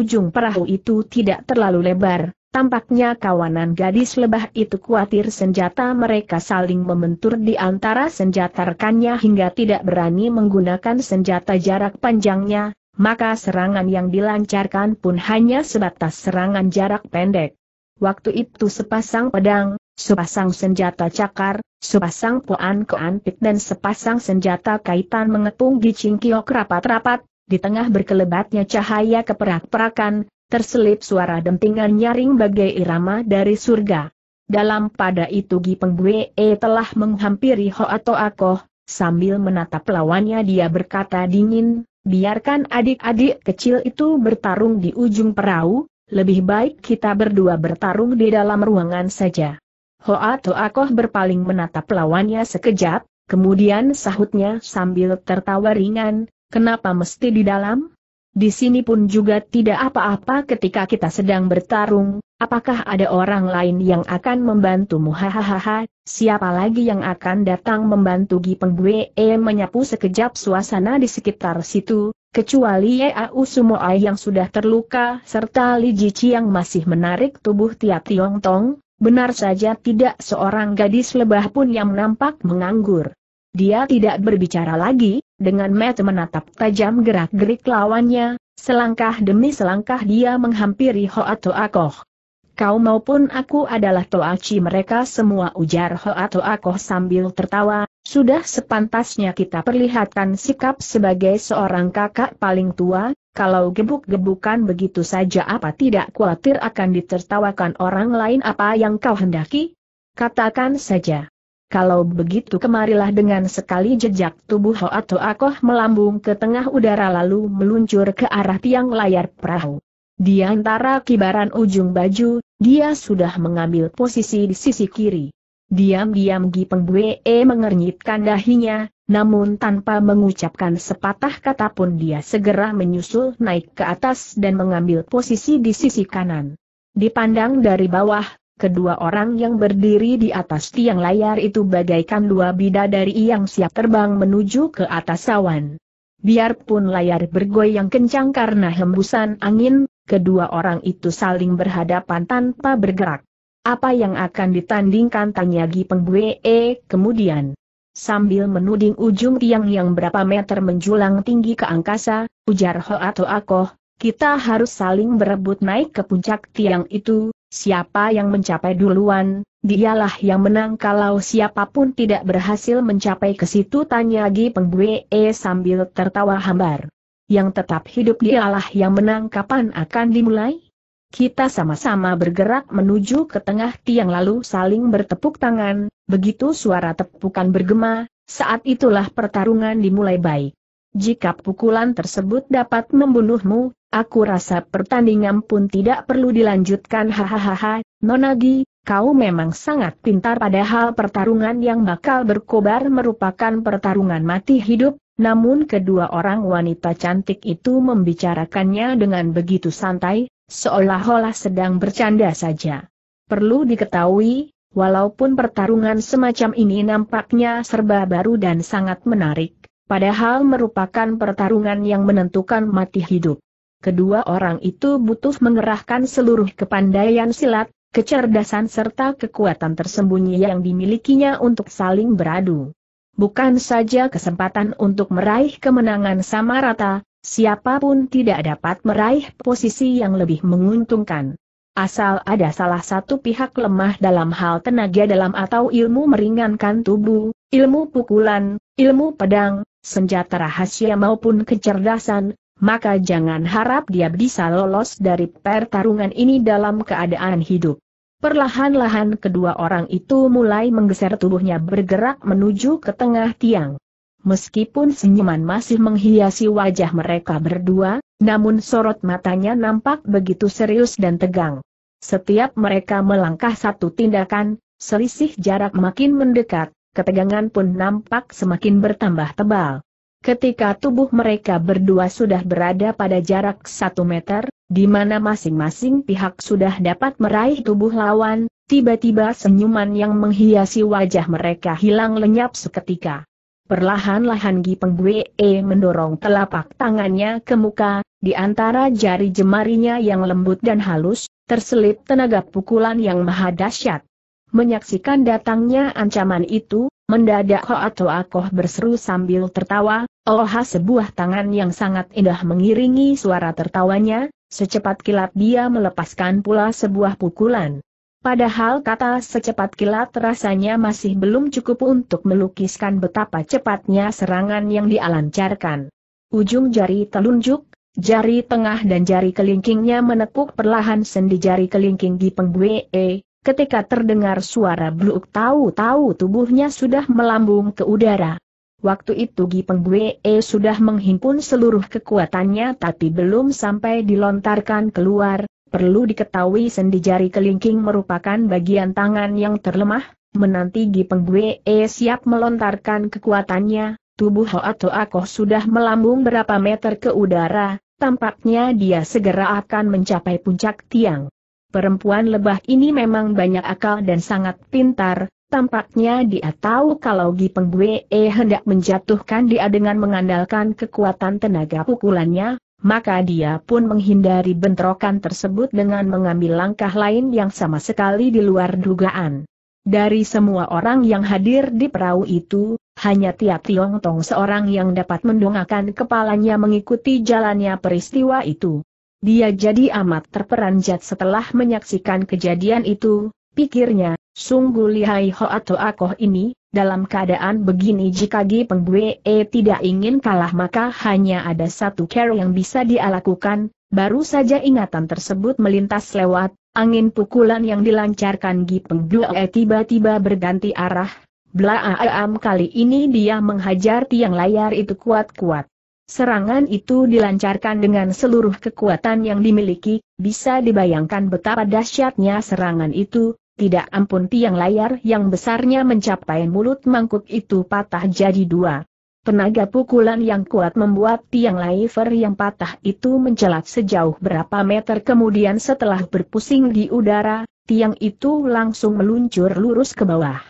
Ujung perahu itu tidak terlalu lebar, tampaknya kawanan gadis lebah itu khawatir senjata mereka saling membentur di antara senjata rekannya hingga tidak berani menggunakan senjata jarak panjangnya, maka serangan yang dilancarkan pun hanya sebatas serangan jarak pendek. Waktu itu sepasang pedang, sepasang senjata cakar, sepasang poan keanpit dan sepasang senjata kaitan mengepung di cingkiok rapat-rapat, di tengah berkelebatnya cahaya keperak-perakan, terselip suara dentingan nyaring bagai irama dari surga. Dalam pada itu Gi e telah menghampiri Ho atau Akoh, sambil menatap lawannya dia berkata dingin, biarkan adik-adik kecil itu bertarung di ujung perahu, lebih baik kita berdua bertarung di dalam ruangan saja. Ho atau Akoh berpaling menatap lawannya sekejap, kemudian sahutnya sambil tertawa ringan, Kenapa mesti di dalam? Di sini pun juga tidak apa-apa ketika kita sedang bertarung, apakah ada orang lain yang akan membantumu hahaha, siapa lagi yang akan datang membantu Gi e menyapu sekejap suasana di sekitar situ, kecuali Yeau Sumoai yang sudah terluka serta Li Jici yang masih menarik tubuh Tia Tiong Tong, benar saja tidak seorang gadis lebah pun yang nampak menganggur. Dia tidak berbicara lagi, dengan mata menatap tajam gerak-gerik lawannya, selangkah demi selangkah dia menghampiri Hoa Toa Koh. Kau maupun aku adalah Toachi mereka semua ujar Hoa Toa Koh sambil tertawa, sudah sepantasnya kita perlihatkan sikap sebagai seorang kakak paling tua, kalau gebuk-gebukan begitu saja apa tidak khawatir akan ditertawakan orang lain apa yang kau hendaki? Katakan saja. Kalau begitu kemarilah dengan sekali jejak tubuh atau Akoh melambung ke tengah udara lalu meluncur ke arah tiang layar perahu. Di antara kibaran ujung baju, dia sudah mengambil posisi di sisi kiri. Diam-diam Gi Bue e mengernyitkan dahinya, namun tanpa mengucapkan sepatah kata pun dia segera menyusul naik ke atas dan mengambil posisi di sisi kanan. Dipandang dari bawah, Kedua orang yang berdiri di atas tiang layar itu bagaikan dua bidadari yang siap terbang menuju ke atas awan. Biarpun layar bergoyang kencang karena hembusan angin, kedua orang itu saling berhadapan tanpa bergerak. Apa yang akan ditandingkan tanya Gi Pengbue kemudian. Sambil menuding ujung tiang yang berapa meter menjulang tinggi ke angkasa, ujar Ho atau Akoh, kita harus saling berebut naik ke puncak tiang itu, Siapa yang mencapai duluan, dialah yang menang kalau siapapun tidak berhasil mencapai ke situ tanya Gi Pengbue sambil tertawa hambar. Yang tetap hidup dialah yang menang kapan akan dimulai? Kita sama-sama bergerak menuju ke tengah tiang lalu saling bertepuk tangan, begitu suara tepukan bergema, saat itulah pertarungan dimulai baik. Jika pukulan tersebut dapat membunuhmu, Aku rasa pertandingan pun tidak perlu dilanjutkan hahaha, Nonagi, kau memang sangat pintar padahal pertarungan yang bakal berkobar merupakan pertarungan mati hidup, namun kedua orang wanita cantik itu membicarakannya dengan begitu santai, seolah-olah sedang bercanda saja. Perlu diketahui, walaupun pertarungan semacam ini nampaknya serba baru dan sangat menarik, padahal merupakan pertarungan yang menentukan mati hidup kedua orang itu butuh mengerahkan seluruh kepandaian silat, kecerdasan serta kekuatan tersembunyi yang dimilikinya untuk saling beradu. Bukan saja kesempatan untuk meraih kemenangan sama rata, siapapun tidak dapat meraih posisi yang lebih menguntungkan. Asal ada salah satu pihak lemah dalam hal tenaga dalam atau ilmu meringankan tubuh, ilmu pukulan, ilmu pedang, senjata rahasia maupun kecerdasan, maka jangan harap dia bisa lolos dari pertarungan ini dalam keadaan hidup. Perlahan-lahan kedua orang itu mulai menggeser tubuhnya bergerak menuju ke tengah tiang. Meskipun senyuman masih menghiasi wajah mereka berdua, namun sorot matanya nampak begitu serius dan tegang. Setiap mereka melangkah satu tindakan, selisih jarak makin mendekat, ketegangan pun nampak semakin bertambah tebal. Ketika tubuh mereka berdua sudah berada pada jarak satu meter, di mana masing-masing pihak sudah dapat meraih tubuh lawan, tiba-tiba senyuman yang menghiasi wajah mereka hilang lenyap seketika. Perlahan-lahan Gi Pengbue e mendorong telapak tangannya ke muka, di antara jari jemarinya yang lembut dan halus, terselip tenaga pukulan yang maha dahsyat. Menyaksikan datangnya ancaman itu, Mendadak atau Akoh berseru sambil tertawa, Oha sebuah tangan yang sangat indah mengiringi suara tertawanya, secepat kilat dia melepaskan pula sebuah pukulan. Padahal kata secepat kilat rasanya masih belum cukup untuk melukiskan betapa cepatnya serangan yang dialancarkan. Ujung jari telunjuk, jari tengah dan jari kelingkingnya menekuk perlahan sendi jari kelingking di pengbue, Ketika terdengar suara bluk tahu-tahu tubuhnya sudah melambung ke udara. Waktu itu Gi e sudah menghimpun seluruh kekuatannya tapi belum sampai dilontarkan keluar. Perlu diketahui sendi jari kelingking merupakan bagian tangan yang terlemah, menanti Gi e siap melontarkan kekuatannya, tubuh Hoa Akoh sudah melambung berapa meter ke udara, tampaknya dia segera akan mencapai puncak tiang. Perempuan lebah ini memang banyak akal dan sangat pintar, tampaknya dia tahu kalau Gi Pengbue hendak menjatuhkan dia dengan mengandalkan kekuatan tenaga pukulannya, maka dia pun menghindari bentrokan tersebut dengan mengambil langkah lain yang sama sekali di luar dugaan. Dari semua orang yang hadir di perahu itu, hanya Tiap Tiong Tong seorang yang dapat mendongakkan kepalanya mengikuti jalannya peristiwa itu. Dia jadi amat terperanjat setelah menyaksikan kejadian itu, pikirnya, sungguh lihai ho atau Akoh ini, dalam keadaan begini jika Gi e tidak ingin kalah maka hanya ada satu care yang bisa dia lakukan, baru saja ingatan tersebut melintas lewat, angin pukulan yang dilancarkan Gi Penggue e tiba-tiba berganti arah, Blaam kali ini dia menghajar tiang layar itu kuat-kuat. Serangan itu dilancarkan dengan seluruh kekuatan yang dimiliki, bisa dibayangkan betapa dahsyatnya serangan itu, tidak ampun tiang layar yang besarnya mencapai mulut mangkuk itu patah jadi dua. Tenaga pukulan yang kuat membuat tiang layar yang patah itu mencelat sejauh berapa meter kemudian setelah berpusing di udara, tiang itu langsung meluncur lurus ke bawah.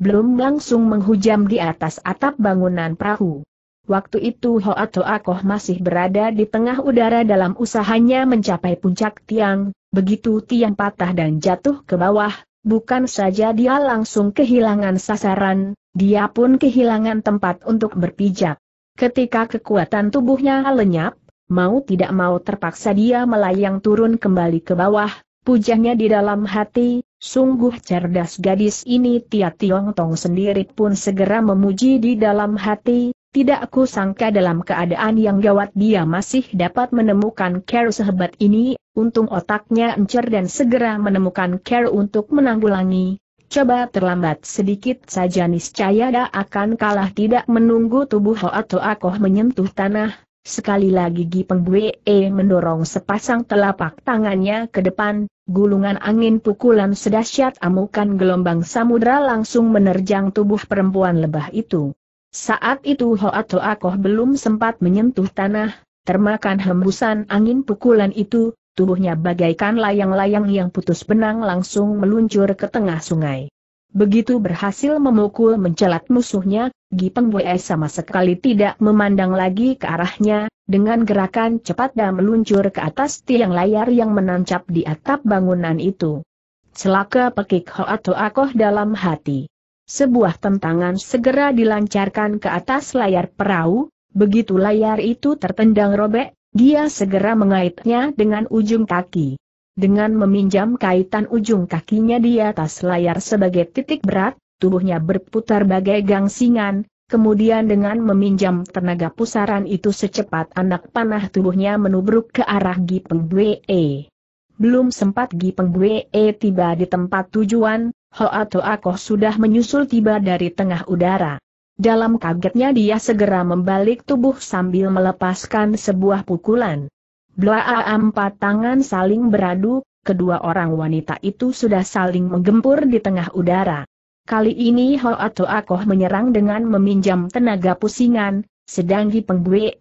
Belum langsung menghujam di atas atap bangunan perahu. Waktu itu Hoa Koh masih berada di tengah udara dalam usahanya mencapai puncak tiang, begitu tiang patah dan jatuh ke bawah, bukan saja dia langsung kehilangan sasaran, dia pun kehilangan tempat untuk berpijak. Ketika kekuatan tubuhnya lenyap, mau tidak mau terpaksa dia melayang turun kembali ke bawah, pujanya di dalam hati, Sungguh cerdas gadis ini Tia Tiong Tong sendiri pun segera memuji di dalam hati, tidak aku sangka dalam keadaan yang gawat dia masih dapat menemukan care sehebat ini, untung otaknya encer dan segera menemukan care untuk menanggulangi. Coba terlambat sedikit saja niscaya dia akan kalah tidak menunggu tubuh ho atau akoh menyentuh tanah. Sekali lagi Gi Pengbue e mendorong sepasang telapak tangannya ke depan, gulungan angin pukulan sedahsyat amukan gelombang samudra langsung menerjang tubuh perempuan lebah itu. Saat itu Hoa Akoh belum sempat menyentuh tanah, termakan hembusan angin pukulan itu, tubuhnya bagaikan layang-layang yang putus benang langsung meluncur ke tengah sungai. Begitu berhasil memukul mencelat musuhnya, Gipeng Wei sama sekali tidak memandang lagi ke arahnya, dengan gerakan cepat dan meluncur ke atas tiang layar yang menancap di atap bangunan itu. Celaka pekik Hoa Akoh dalam hati. Sebuah tentangan segera dilancarkan ke atas layar perahu, begitu layar itu tertendang robek, dia segera mengaitnya dengan ujung kaki. Dengan meminjam kaitan ujung kakinya di atas layar sebagai titik berat, tubuhnya berputar bagai gangsingan, kemudian dengan meminjam tenaga pusaran itu secepat anak panah tubuhnya menubruk ke arah Gipeng Bwe. Belum sempat Gipeng Bwe tiba di tempat tujuan, Hoa Koh sudah menyusul tiba dari tengah udara. Dalam kagetnya dia segera membalik tubuh sambil melepaskan sebuah pukulan. Blaa empat tangan saling beradu, kedua orang wanita itu sudah saling menggempur di tengah udara. Kali ini Hoa Koh menyerang dengan meminjam tenaga pusingan, sedang Hi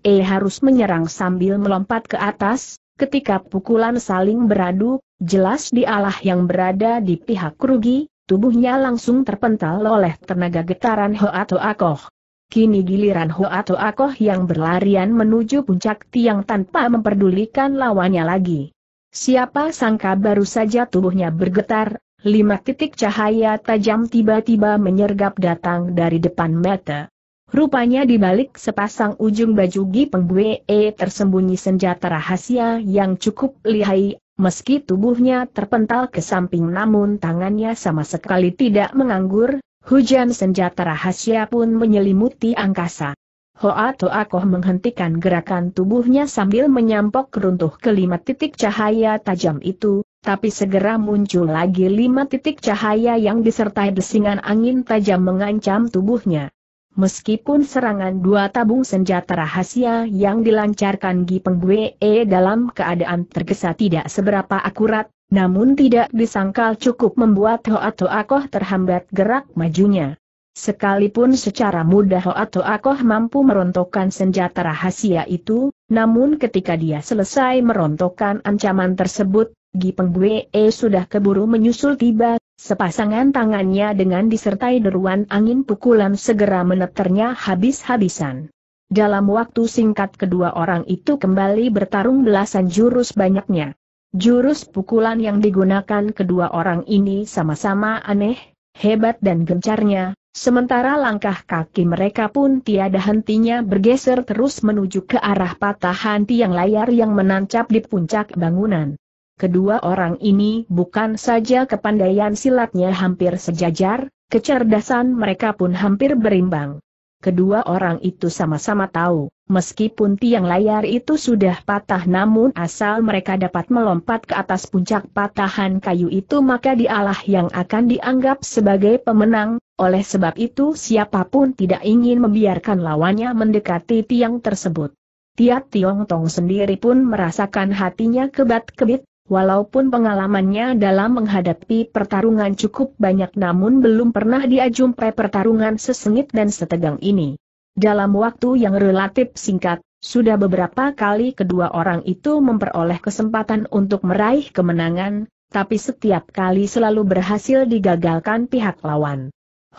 E harus menyerang sambil melompat ke atas, ketika pukulan saling beradu, jelas dialah yang berada di pihak rugi, tubuhnya langsung terpental oleh tenaga getaran Hoa Toa Koh. Kini giliran Hoa Toa Koh yang berlarian menuju puncak tiang tanpa memperdulikan lawannya lagi. Siapa sangka baru saja tubuhnya bergetar, lima titik cahaya tajam tiba-tiba menyergap datang dari depan mata. Rupanya di balik sepasang ujung baju gipeng Penggue tersembunyi senjata rahasia yang cukup lihai Meski tubuhnya terpental ke samping namun tangannya sama sekali tidak menganggur, hujan senjata rahasia pun menyelimuti angkasa. Hoa Koh menghentikan gerakan tubuhnya sambil menyampok runtuh kelima titik cahaya tajam itu, tapi segera muncul lagi lima titik cahaya yang disertai desingan angin tajam mengancam tubuhnya. Meskipun serangan dua tabung senjata rahasia yang dilancarkan Gi Pengbue e dalam keadaan tergesa tidak seberapa akurat, namun tidak disangkal cukup membuat Hoa Akoh terhambat gerak majunya. Sekalipun secara mudah Hoa Akoh mampu merontokkan senjata rahasia itu, namun ketika dia selesai merontokkan ancaman tersebut, e sudah keburu menyusul tiba, sepasangan tangannya dengan disertai deruan angin pukulan segera meneternya habis-habisan. Dalam waktu singkat kedua orang itu kembali bertarung belasan jurus banyaknya. Jurus pukulan yang digunakan kedua orang ini sama-sama aneh, hebat dan gencarnya, sementara langkah kaki mereka pun tiada hentinya bergeser terus menuju ke arah patahan tiang layar yang menancap di puncak bangunan. Kedua orang ini bukan saja kepandaian silatnya hampir sejajar, kecerdasan mereka pun hampir berimbang. Kedua orang itu sama-sama tahu, meskipun tiang layar itu sudah patah namun asal mereka dapat melompat ke atas puncak patahan kayu itu maka dialah yang akan dianggap sebagai pemenang, oleh sebab itu siapapun tidak ingin membiarkan lawannya mendekati tiang tersebut. tiat Tiong Tong sendiri pun merasakan hatinya kebat-kebit, Walaupun pengalamannya dalam menghadapi pertarungan cukup banyak namun belum pernah dia pertarungan sesengit dan setegang ini. Dalam waktu yang relatif singkat, sudah beberapa kali kedua orang itu memperoleh kesempatan untuk meraih kemenangan, tapi setiap kali selalu berhasil digagalkan pihak lawan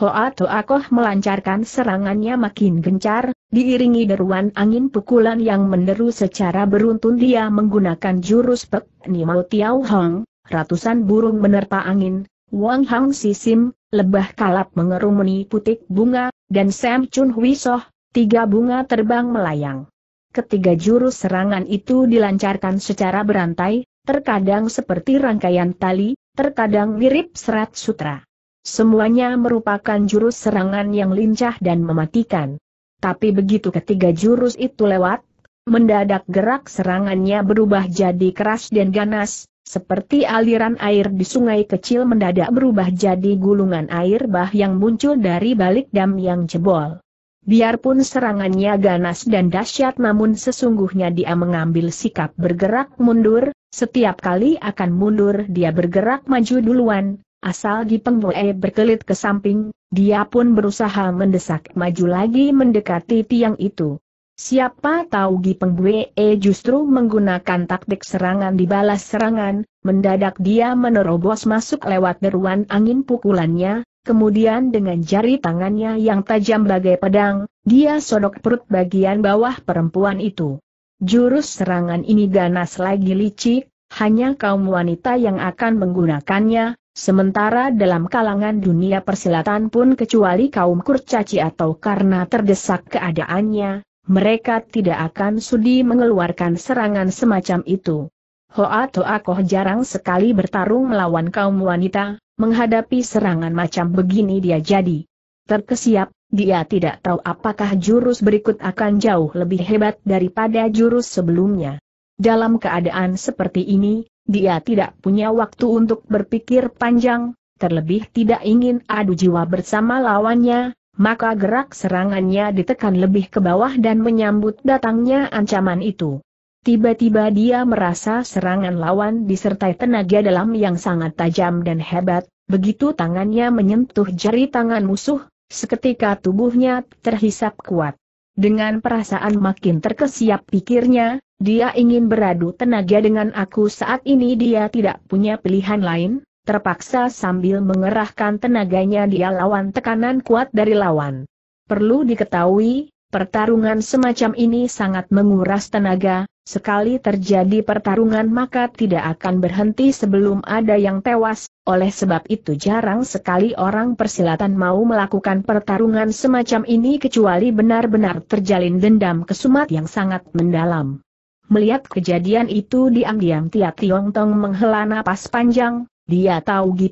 atau Akoh melancarkan serangannya makin gencar, diiringi deruan angin pukulan yang menderu secara beruntun dia menggunakan jurus Pek Nimau Tiao Hong, ratusan burung menerpa angin, Wang Hang Sisim, lebah kalap mengerumuni putik bunga, dan Sam Chun Hui Soh, tiga bunga terbang melayang. Ketiga jurus serangan itu dilancarkan secara berantai, terkadang seperti rangkaian tali, terkadang mirip serat sutra. Semuanya merupakan jurus serangan yang lincah dan mematikan. Tapi begitu ketiga jurus itu lewat, mendadak gerak serangannya berubah jadi keras dan ganas, seperti aliran air di sungai kecil mendadak berubah jadi gulungan air bah yang muncul dari balik dam yang jebol. Biarpun serangannya ganas dan dahsyat namun sesungguhnya dia mengambil sikap bergerak mundur, setiap kali akan mundur dia bergerak maju duluan, Asal Gipeng Boe berkelit ke samping, dia pun berusaha mendesak maju lagi mendekati tiang itu. Siapa tahu Gipeng Boe justru menggunakan taktik serangan dibalas serangan, mendadak dia menerobos masuk lewat deruan angin pukulannya, kemudian dengan jari tangannya yang tajam bagai pedang, dia sodok perut bagian bawah perempuan itu. Jurus serangan ini ganas lagi licik, hanya kaum wanita yang akan menggunakannya, Sementara dalam kalangan dunia persilatan pun kecuali kaum kurcaci atau karena terdesak keadaannya, mereka tidak akan sudi mengeluarkan serangan semacam itu. Hoa Koh jarang sekali bertarung melawan kaum wanita, menghadapi serangan macam begini dia jadi terkesiap, dia tidak tahu apakah jurus berikut akan jauh lebih hebat daripada jurus sebelumnya. Dalam keadaan seperti ini, dia tidak punya waktu untuk berpikir panjang, terlebih tidak ingin adu jiwa bersama lawannya, maka gerak serangannya ditekan lebih ke bawah dan menyambut datangnya ancaman itu. Tiba-tiba dia merasa serangan lawan disertai tenaga dalam yang sangat tajam dan hebat, begitu tangannya menyentuh jari tangan musuh, seketika tubuhnya terhisap kuat. Dengan perasaan makin terkesiap pikirnya, dia ingin beradu tenaga dengan aku saat ini dia tidak punya pilihan lain, terpaksa sambil mengerahkan tenaganya dia lawan tekanan kuat dari lawan. Perlu diketahui, pertarungan semacam ini sangat menguras tenaga, sekali terjadi pertarungan maka tidak akan berhenti sebelum ada yang tewas, oleh sebab itu jarang sekali orang persilatan mau melakukan pertarungan semacam ini kecuali benar-benar terjalin dendam kesumat yang sangat mendalam. Melihat kejadian itu diam-diam Tia Tiong Tong menghela napas panjang, dia tahu Gi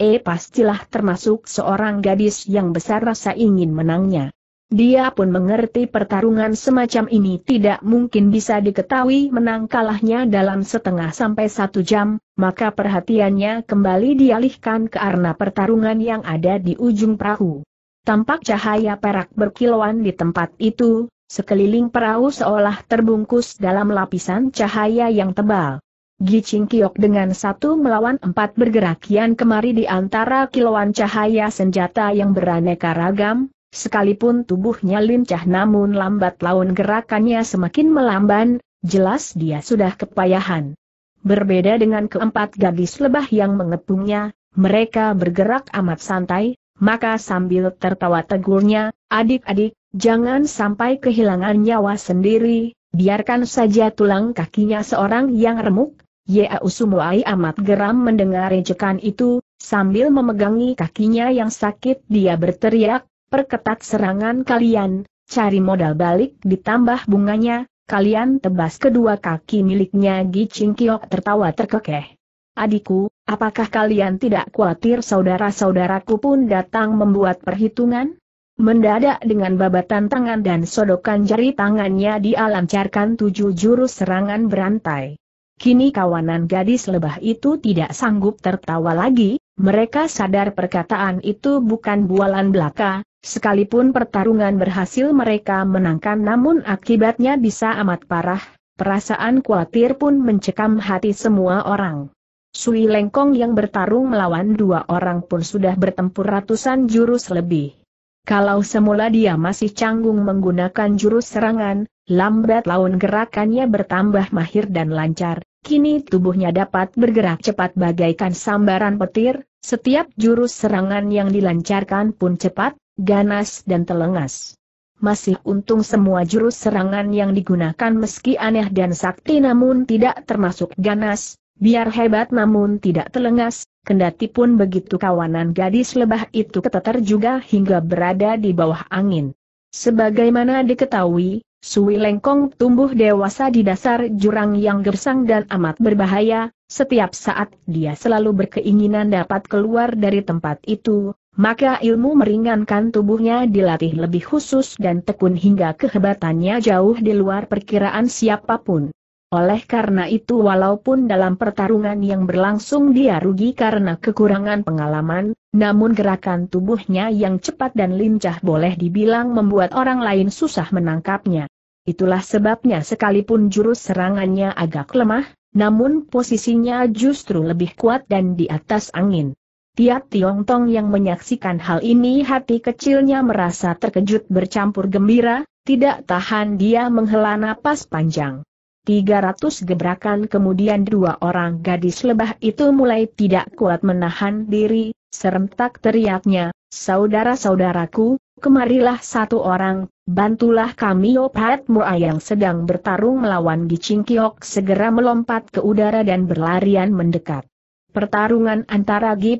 E pastilah termasuk seorang gadis yang besar rasa ingin menangnya. Dia pun mengerti pertarungan semacam ini tidak mungkin bisa diketahui menang kalahnya dalam setengah sampai satu jam, maka perhatiannya kembali dialihkan ke arena pertarungan yang ada di ujung perahu. Tampak cahaya perak berkilauan di tempat itu, Sekeliling perahu seolah terbungkus dalam lapisan cahaya yang tebal. Gicing Kiok dengan satu melawan empat bergerak kian kemari di antara kilauan cahaya senjata yang beraneka ragam, sekalipun tubuhnya lincah namun lambat laun gerakannya semakin melamban, jelas dia sudah kepayahan. Berbeda dengan keempat gadis lebah yang mengepungnya, mereka bergerak amat santai, maka sambil tertawa tegurnya, adik-adik, Jangan sampai kehilangan nyawa sendiri, biarkan saja tulang kakinya seorang yang remuk. Ya Usumuai amat geram mendengar ejekan itu, sambil memegangi kakinya yang sakit dia berteriak, perketat serangan kalian, cari modal balik ditambah bunganya, kalian tebas kedua kaki miliknya Gicing Kiok tertawa terkekeh. Adikku, apakah kalian tidak khawatir saudara-saudaraku pun datang membuat perhitungan? Mendadak dengan babatan tangan dan sodokan jari tangannya dialancarkan tujuh jurus serangan berantai. Kini kawanan gadis lebah itu tidak sanggup tertawa lagi, mereka sadar perkataan itu bukan bualan belaka, sekalipun pertarungan berhasil mereka menangkan namun akibatnya bisa amat parah, perasaan khawatir pun mencekam hati semua orang. Sui Lengkong yang bertarung melawan dua orang pun sudah bertempur ratusan jurus lebih. Kalau semula dia masih canggung menggunakan jurus serangan, lambat laun gerakannya bertambah mahir dan lancar, kini tubuhnya dapat bergerak cepat bagaikan sambaran petir, setiap jurus serangan yang dilancarkan pun cepat, ganas dan telengas. Masih untung semua jurus serangan yang digunakan meski aneh dan sakti namun tidak termasuk ganas, Biar hebat namun tidak telengas, kendati pun begitu kawanan gadis lebah itu keteter juga hingga berada di bawah angin. Sebagaimana diketahui, Sui Lengkong tumbuh dewasa di dasar jurang yang gersang dan amat berbahaya, setiap saat dia selalu berkeinginan dapat keluar dari tempat itu, maka ilmu meringankan tubuhnya dilatih lebih khusus dan tekun hingga kehebatannya jauh di luar perkiraan siapapun. Oleh karena itu walaupun dalam pertarungan yang berlangsung dia rugi karena kekurangan pengalaman, namun gerakan tubuhnya yang cepat dan lincah boleh dibilang membuat orang lain susah menangkapnya. Itulah sebabnya sekalipun jurus serangannya agak lemah, namun posisinya justru lebih kuat dan di atas angin. Tiap Tiong Tong yang menyaksikan hal ini hati kecilnya merasa terkejut bercampur gembira, tidak tahan dia menghela napas panjang. 300 gebrakan kemudian dua orang gadis lebah itu mulai tidak kuat menahan diri, serentak teriaknya, Saudara-saudaraku, kemarilah satu orang, bantulah kami Opat Mua yang sedang bertarung melawan Gicing Kiok segera melompat ke udara dan berlarian mendekat. Pertarungan antara Gi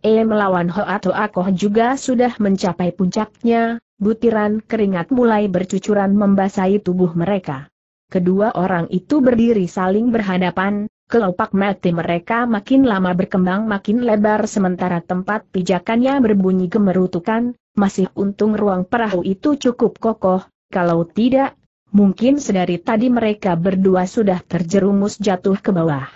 e melawan Hoa Toa Koh juga sudah mencapai puncaknya, butiran keringat mulai bercucuran membasahi tubuh mereka. Kedua orang itu berdiri saling berhadapan, kelopak mati mereka makin lama berkembang makin lebar sementara tempat pijakannya berbunyi gemerutukan, masih untung ruang perahu itu cukup kokoh, kalau tidak, mungkin sedari tadi mereka berdua sudah terjerumus jatuh ke bawah.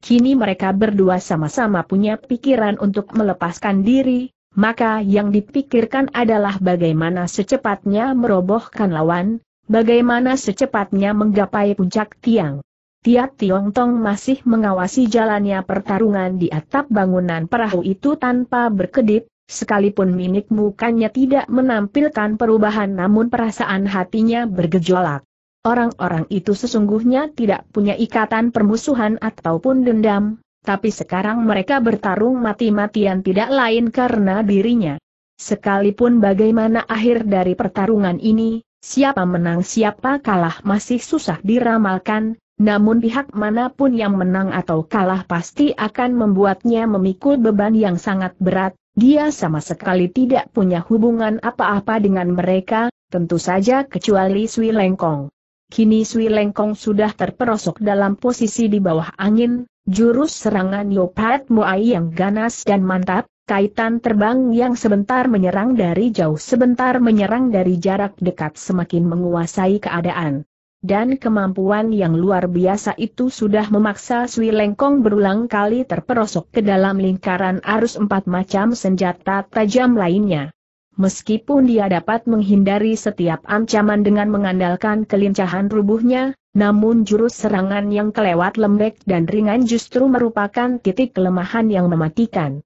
Kini mereka berdua sama-sama punya pikiran untuk melepaskan diri, maka yang dipikirkan adalah bagaimana secepatnya merobohkan lawan, bagaimana secepatnya menggapai puncak tiang. Tiap Tiong Tong masih mengawasi jalannya pertarungan di atap bangunan perahu itu tanpa berkedip, sekalipun mimik mukanya tidak menampilkan perubahan namun perasaan hatinya bergejolak. Orang-orang itu sesungguhnya tidak punya ikatan permusuhan ataupun dendam, tapi sekarang mereka bertarung mati-matian tidak lain karena dirinya. Sekalipun bagaimana akhir dari pertarungan ini, Siapa menang siapa kalah masih susah diramalkan, namun pihak manapun yang menang atau kalah pasti akan membuatnya memikul beban yang sangat berat, dia sama sekali tidak punya hubungan apa-apa dengan mereka, tentu saja kecuali Sui Lengkong. Kini Sui Lengkong sudah terperosok dalam posisi di bawah angin, jurus serangan Yopat Muai yang ganas dan mantap, Kaitan terbang yang sebentar menyerang dari jauh sebentar menyerang dari jarak dekat semakin menguasai keadaan. Dan kemampuan yang luar biasa itu sudah memaksa Sui Lengkong berulang kali terperosok ke dalam lingkaran arus empat macam senjata tajam lainnya. Meskipun dia dapat menghindari setiap ancaman dengan mengandalkan kelincahan rubuhnya, namun jurus serangan yang kelewat lembek dan ringan justru merupakan titik kelemahan yang mematikan.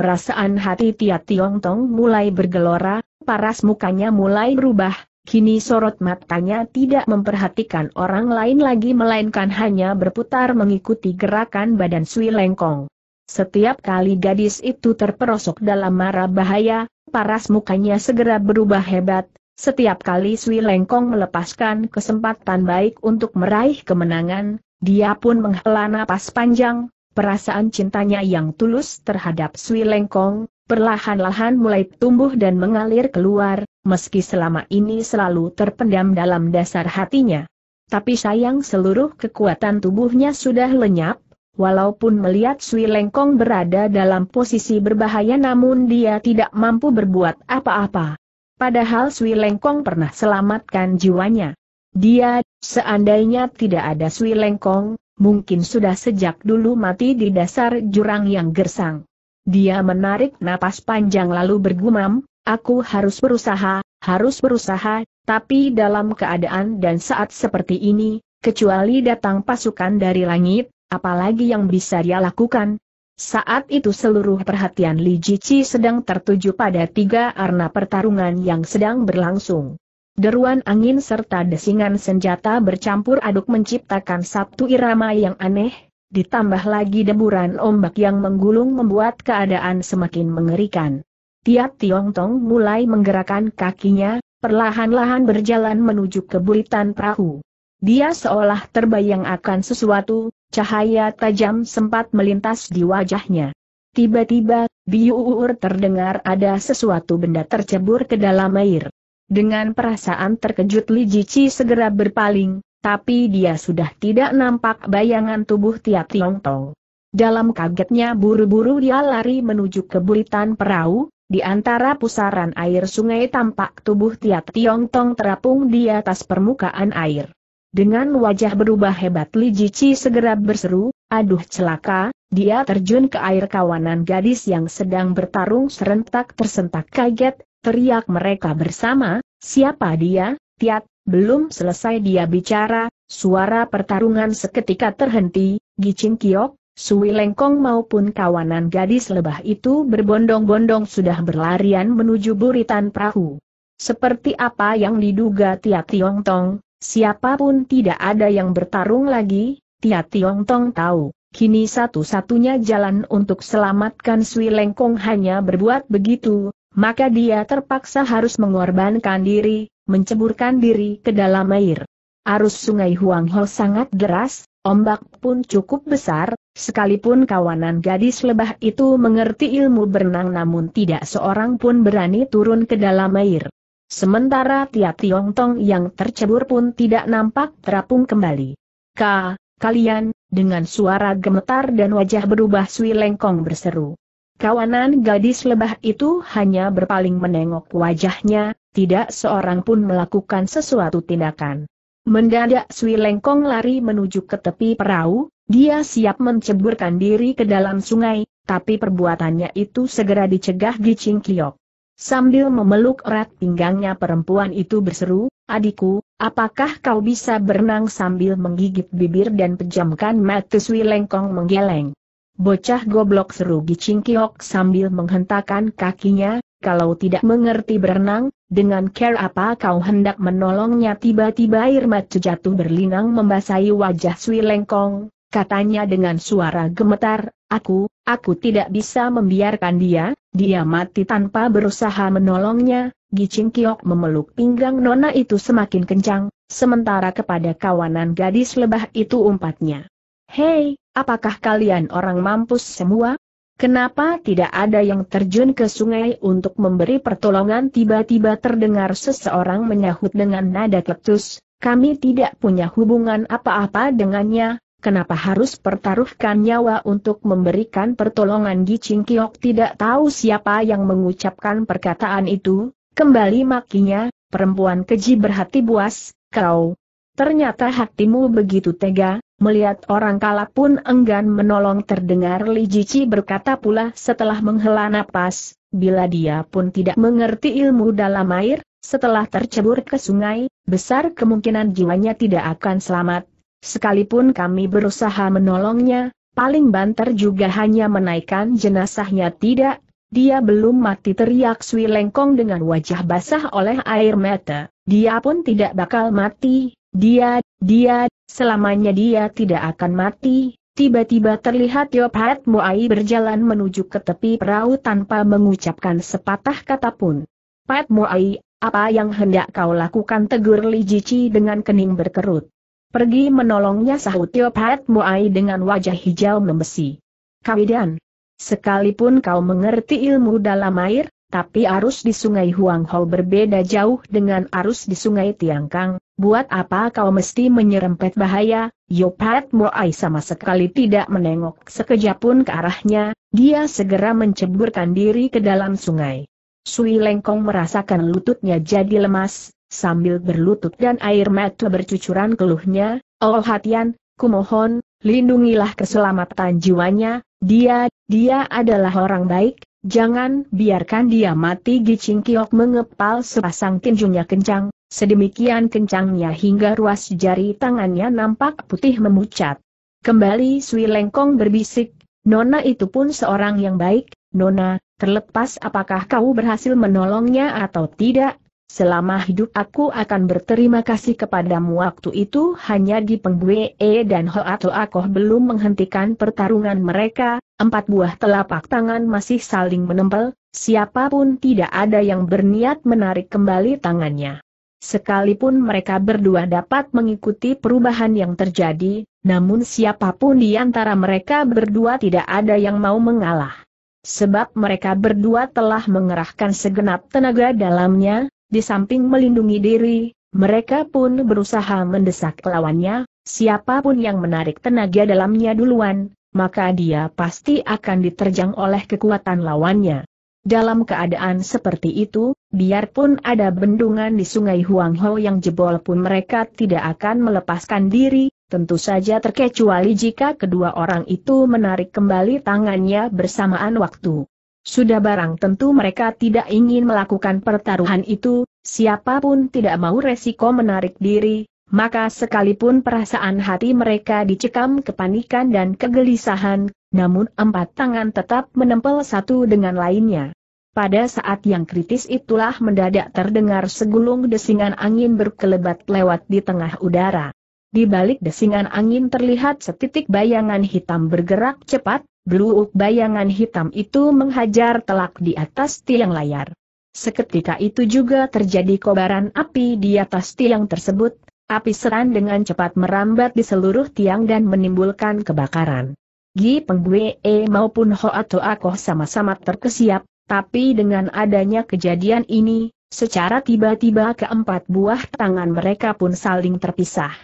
Perasaan hati Tia Tiong Tong mulai bergelora, paras mukanya mulai berubah, kini sorot matanya tidak memperhatikan orang lain lagi melainkan hanya berputar mengikuti gerakan badan Sui Lengkong. Setiap kali gadis itu terperosok dalam mara bahaya, paras mukanya segera berubah hebat, setiap kali Sui Lengkong melepaskan kesempatan baik untuk meraih kemenangan, dia pun menghela napas panjang, Perasaan cintanya yang tulus terhadap Sui Lengkong, perlahan-lahan mulai tumbuh dan mengalir keluar, meski selama ini selalu terpendam dalam dasar hatinya. Tapi sayang seluruh kekuatan tubuhnya sudah lenyap, walaupun melihat Sui Lengkong berada dalam posisi berbahaya namun dia tidak mampu berbuat apa-apa. Padahal Sui Lengkong pernah selamatkan jiwanya. Dia, seandainya tidak ada Sui Lengkong, mungkin sudah sejak dulu mati di dasar jurang yang gersang. Dia menarik napas panjang lalu bergumam, aku harus berusaha, harus berusaha, tapi dalam keadaan dan saat seperti ini, kecuali datang pasukan dari langit, apalagi yang bisa dia lakukan. Saat itu seluruh perhatian Li Jici sedang tertuju pada tiga arna pertarungan yang sedang berlangsung. Deruan angin serta desingan senjata bercampur aduk menciptakan satu irama yang aneh, ditambah lagi deburan ombak yang menggulung membuat keadaan semakin mengerikan. Tiap Tiong Tong mulai menggerakkan kakinya, perlahan-lahan berjalan menuju ke buritan perahu. Dia seolah terbayang akan sesuatu, cahaya tajam sempat melintas di wajahnya. Tiba-tiba, biuur terdengar ada sesuatu benda tercebur ke dalam air. Dengan perasaan terkejut Li Jici segera berpaling, tapi dia sudah tidak nampak bayangan tubuh Tia Tiong Tong. Dalam kagetnya buru-buru dia lari menuju ke buritan perahu, di antara pusaran air sungai tampak tubuh Tia Tiong Tong terapung di atas permukaan air. Dengan wajah berubah hebat Li Jici segera berseru, aduh celaka, dia terjun ke air kawanan gadis yang sedang bertarung serentak tersentak kaget, Teriak mereka bersama, siapa dia, Tiat, belum selesai dia bicara, suara pertarungan seketika terhenti, Gicing Kiok, Sui Lengkong maupun kawanan gadis lebah itu berbondong-bondong sudah berlarian menuju buritan perahu. Seperti apa yang diduga Tiat Tiong Tong, siapapun tidak ada yang bertarung lagi, Tiat Tiong Tong tahu. Kini satu-satunya jalan untuk selamatkan Sui Lengkong hanya berbuat begitu, maka dia terpaksa harus mengorbankan diri, menceburkan diri ke dalam air. Arus sungai Huangho sangat deras, ombak pun cukup besar, sekalipun kawanan gadis lebah itu mengerti ilmu berenang namun tidak seorang pun berani turun ke dalam air. Sementara Tia Tong yang tercebur pun tidak nampak terapung kembali. Ka, kalian, dengan suara gemetar dan wajah berubah Sui Lengkong berseru. Kawanan gadis lebah itu hanya berpaling menengok wajahnya, tidak seorang pun melakukan sesuatu tindakan. Mendadak Sui Lengkong lari menuju ke tepi perahu, dia siap menceburkan diri ke dalam sungai, tapi perbuatannya itu segera dicegah Gicing Kiok. Sambil memeluk erat pinggangnya perempuan itu berseru, adikku, apakah kau bisa berenang sambil menggigit bibir dan pejamkan mata Sui Lengkong menggeleng. Bocah goblok seru Gicing sambil menghentakkan kakinya, kalau tidak mengerti berenang, dengan care apa kau hendak menolongnya tiba-tiba air mata jatuh berlinang membasahi wajah Sui Lengkong, katanya dengan suara gemetar, aku, aku tidak bisa membiarkan dia, dia mati tanpa berusaha menolongnya, Gicing memeluk pinggang nona itu semakin kencang, sementara kepada kawanan gadis lebah itu umpatnya. Hei, Apakah kalian orang mampus semua? Kenapa tidak ada yang terjun ke sungai untuk memberi pertolongan tiba-tiba terdengar seseorang menyahut dengan nada ketus, kami tidak punya hubungan apa-apa dengannya, kenapa harus pertaruhkan nyawa untuk memberikan pertolongan Gicing Kiok tidak tahu siapa yang mengucapkan perkataan itu, kembali makinya, perempuan keji berhati buas, kau. Ternyata hatimu begitu tega, Melihat orang kalah pun enggan menolong terdengar Li Jici berkata pula setelah menghela napas, bila dia pun tidak mengerti ilmu dalam air, setelah tercebur ke sungai, besar kemungkinan jiwanya tidak akan selamat. Sekalipun kami berusaha menolongnya, paling banter juga hanya menaikkan jenazahnya tidak, dia belum mati teriak Sui Lengkong dengan wajah basah oleh air mata, dia pun tidak bakal mati, dia, dia, selamanya dia tidak akan mati, tiba-tiba terlihat Yophat Moai berjalan menuju ke tepi perahu tanpa mengucapkan sepatah kata pun. Pat Moai, apa yang hendak kau lakukan tegur Li Jici dengan kening berkerut. Pergi menolongnya sahut Yophat Moai dengan wajah hijau membesi. Kawidan, sekalipun kau mengerti ilmu dalam air, tapi arus di sungai Huang Hou berbeda jauh dengan arus di sungai Tiangkang, buat apa kau mesti menyerempet bahaya, Yopat Moai sama sekali tidak menengok sekejap pun ke arahnya, dia segera menceburkan diri ke dalam sungai. Sui Lengkong merasakan lututnya jadi lemas, sambil berlutut dan air mata bercucuran keluhnya, Oh Hatian, kumohon, lindungilah keselamatan jiwanya, dia, dia adalah orang baik, Jangan biarkan dia mati Gicing Kiok mengepal sepasang tinjunya kencang, sedemikian kencangnya hingga ruas jari tangannya nampak putih memucat. Kembali Sui Lengkong berbisik, Nona itu pun seorang yang baik, Nona, terlepas apakah kau berhasil menolongnya atau tidak, Selama hidup aku akan berterima kasih kepadamu waktu itu hanya di Pengbue e dan Ho atau Akoh belum menghentikan pertarungan mereka, empat buah telapak tangan masih saling menempel, siapapun tidak ada yang berniat menarik kembali tangannya. Sekalipun mereka berdua dapat mengikuti perubahan yang terjadi, namun siapapun di antara mereka berdua tidak ada yang mau mengalah. Sebab mereka berdua telah mengerahkan segenap tenaga dalamnya, di samping melindungi diri, mereka pun berusaha mendesak lawannya, siapapun yang menarik tenaga dalamnya duluan, maka dia pasti akan diterjang oleh kekuatan lawannya. Dalam keadaan seperti itu, biarpun ada bendungan di sungai Huangho yang jebol pun mereka tidak akan melepaskan diri, tentu saja terkecuali jika kedua orang itu menarik kembali tangannya bersamaan waktu. Sudah barang tentu mereka tidak ingin melakukan pertaruhan itu, siapapun tidak mau resiko menarik diri, maka sekalipun perasaan hati mereka dicekam kepanikan dan kegelisahan, namun empat tangan tetap menempel satu dengan lainnya. Pada saat yang kritis itulah mendadak terdengar segulung desingan angin berkelebat lewat di tengah udara. Di balik desingan angin terlihat setitik bayangan hitam bergerak cepat, Bluuk bayangan hitam itu menghajar telak di atas tiang layar. Seketika itu juga terjadi kobaran api di atas tiang tersebut, api seran dengan cepat merambat di seluruh tiang dan menimbulkan kebakaran. Gi Pengbue e maupun Hoato atau sama-sama terkesiap, tapi dengan adanya kejadian ini, secara tiba-tiba keempat buah tangan mereka pun saling terpisah.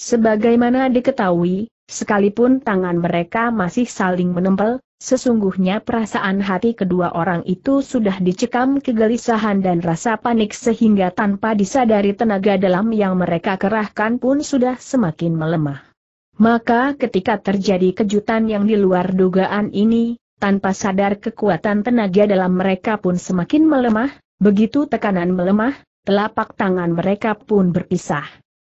Sebagaimana diketahui, Sekalipun tangan mereka masih saling menempel, sesungguhnya perasaan hati kedua orang itu sudah dicekam kegelisahan dan rasa panik sehingga tanpa disadari tenaga dalam yang mereka kerahkan pun sudah semakin melemah. Maka ketika terjadi kejutan yang di luar dugaan ini, tanpa sadar kekuatan tenaga dalam mereka pun semakin melemah, begitu tekanan melemah, telapak tangan mereka pun berpisah.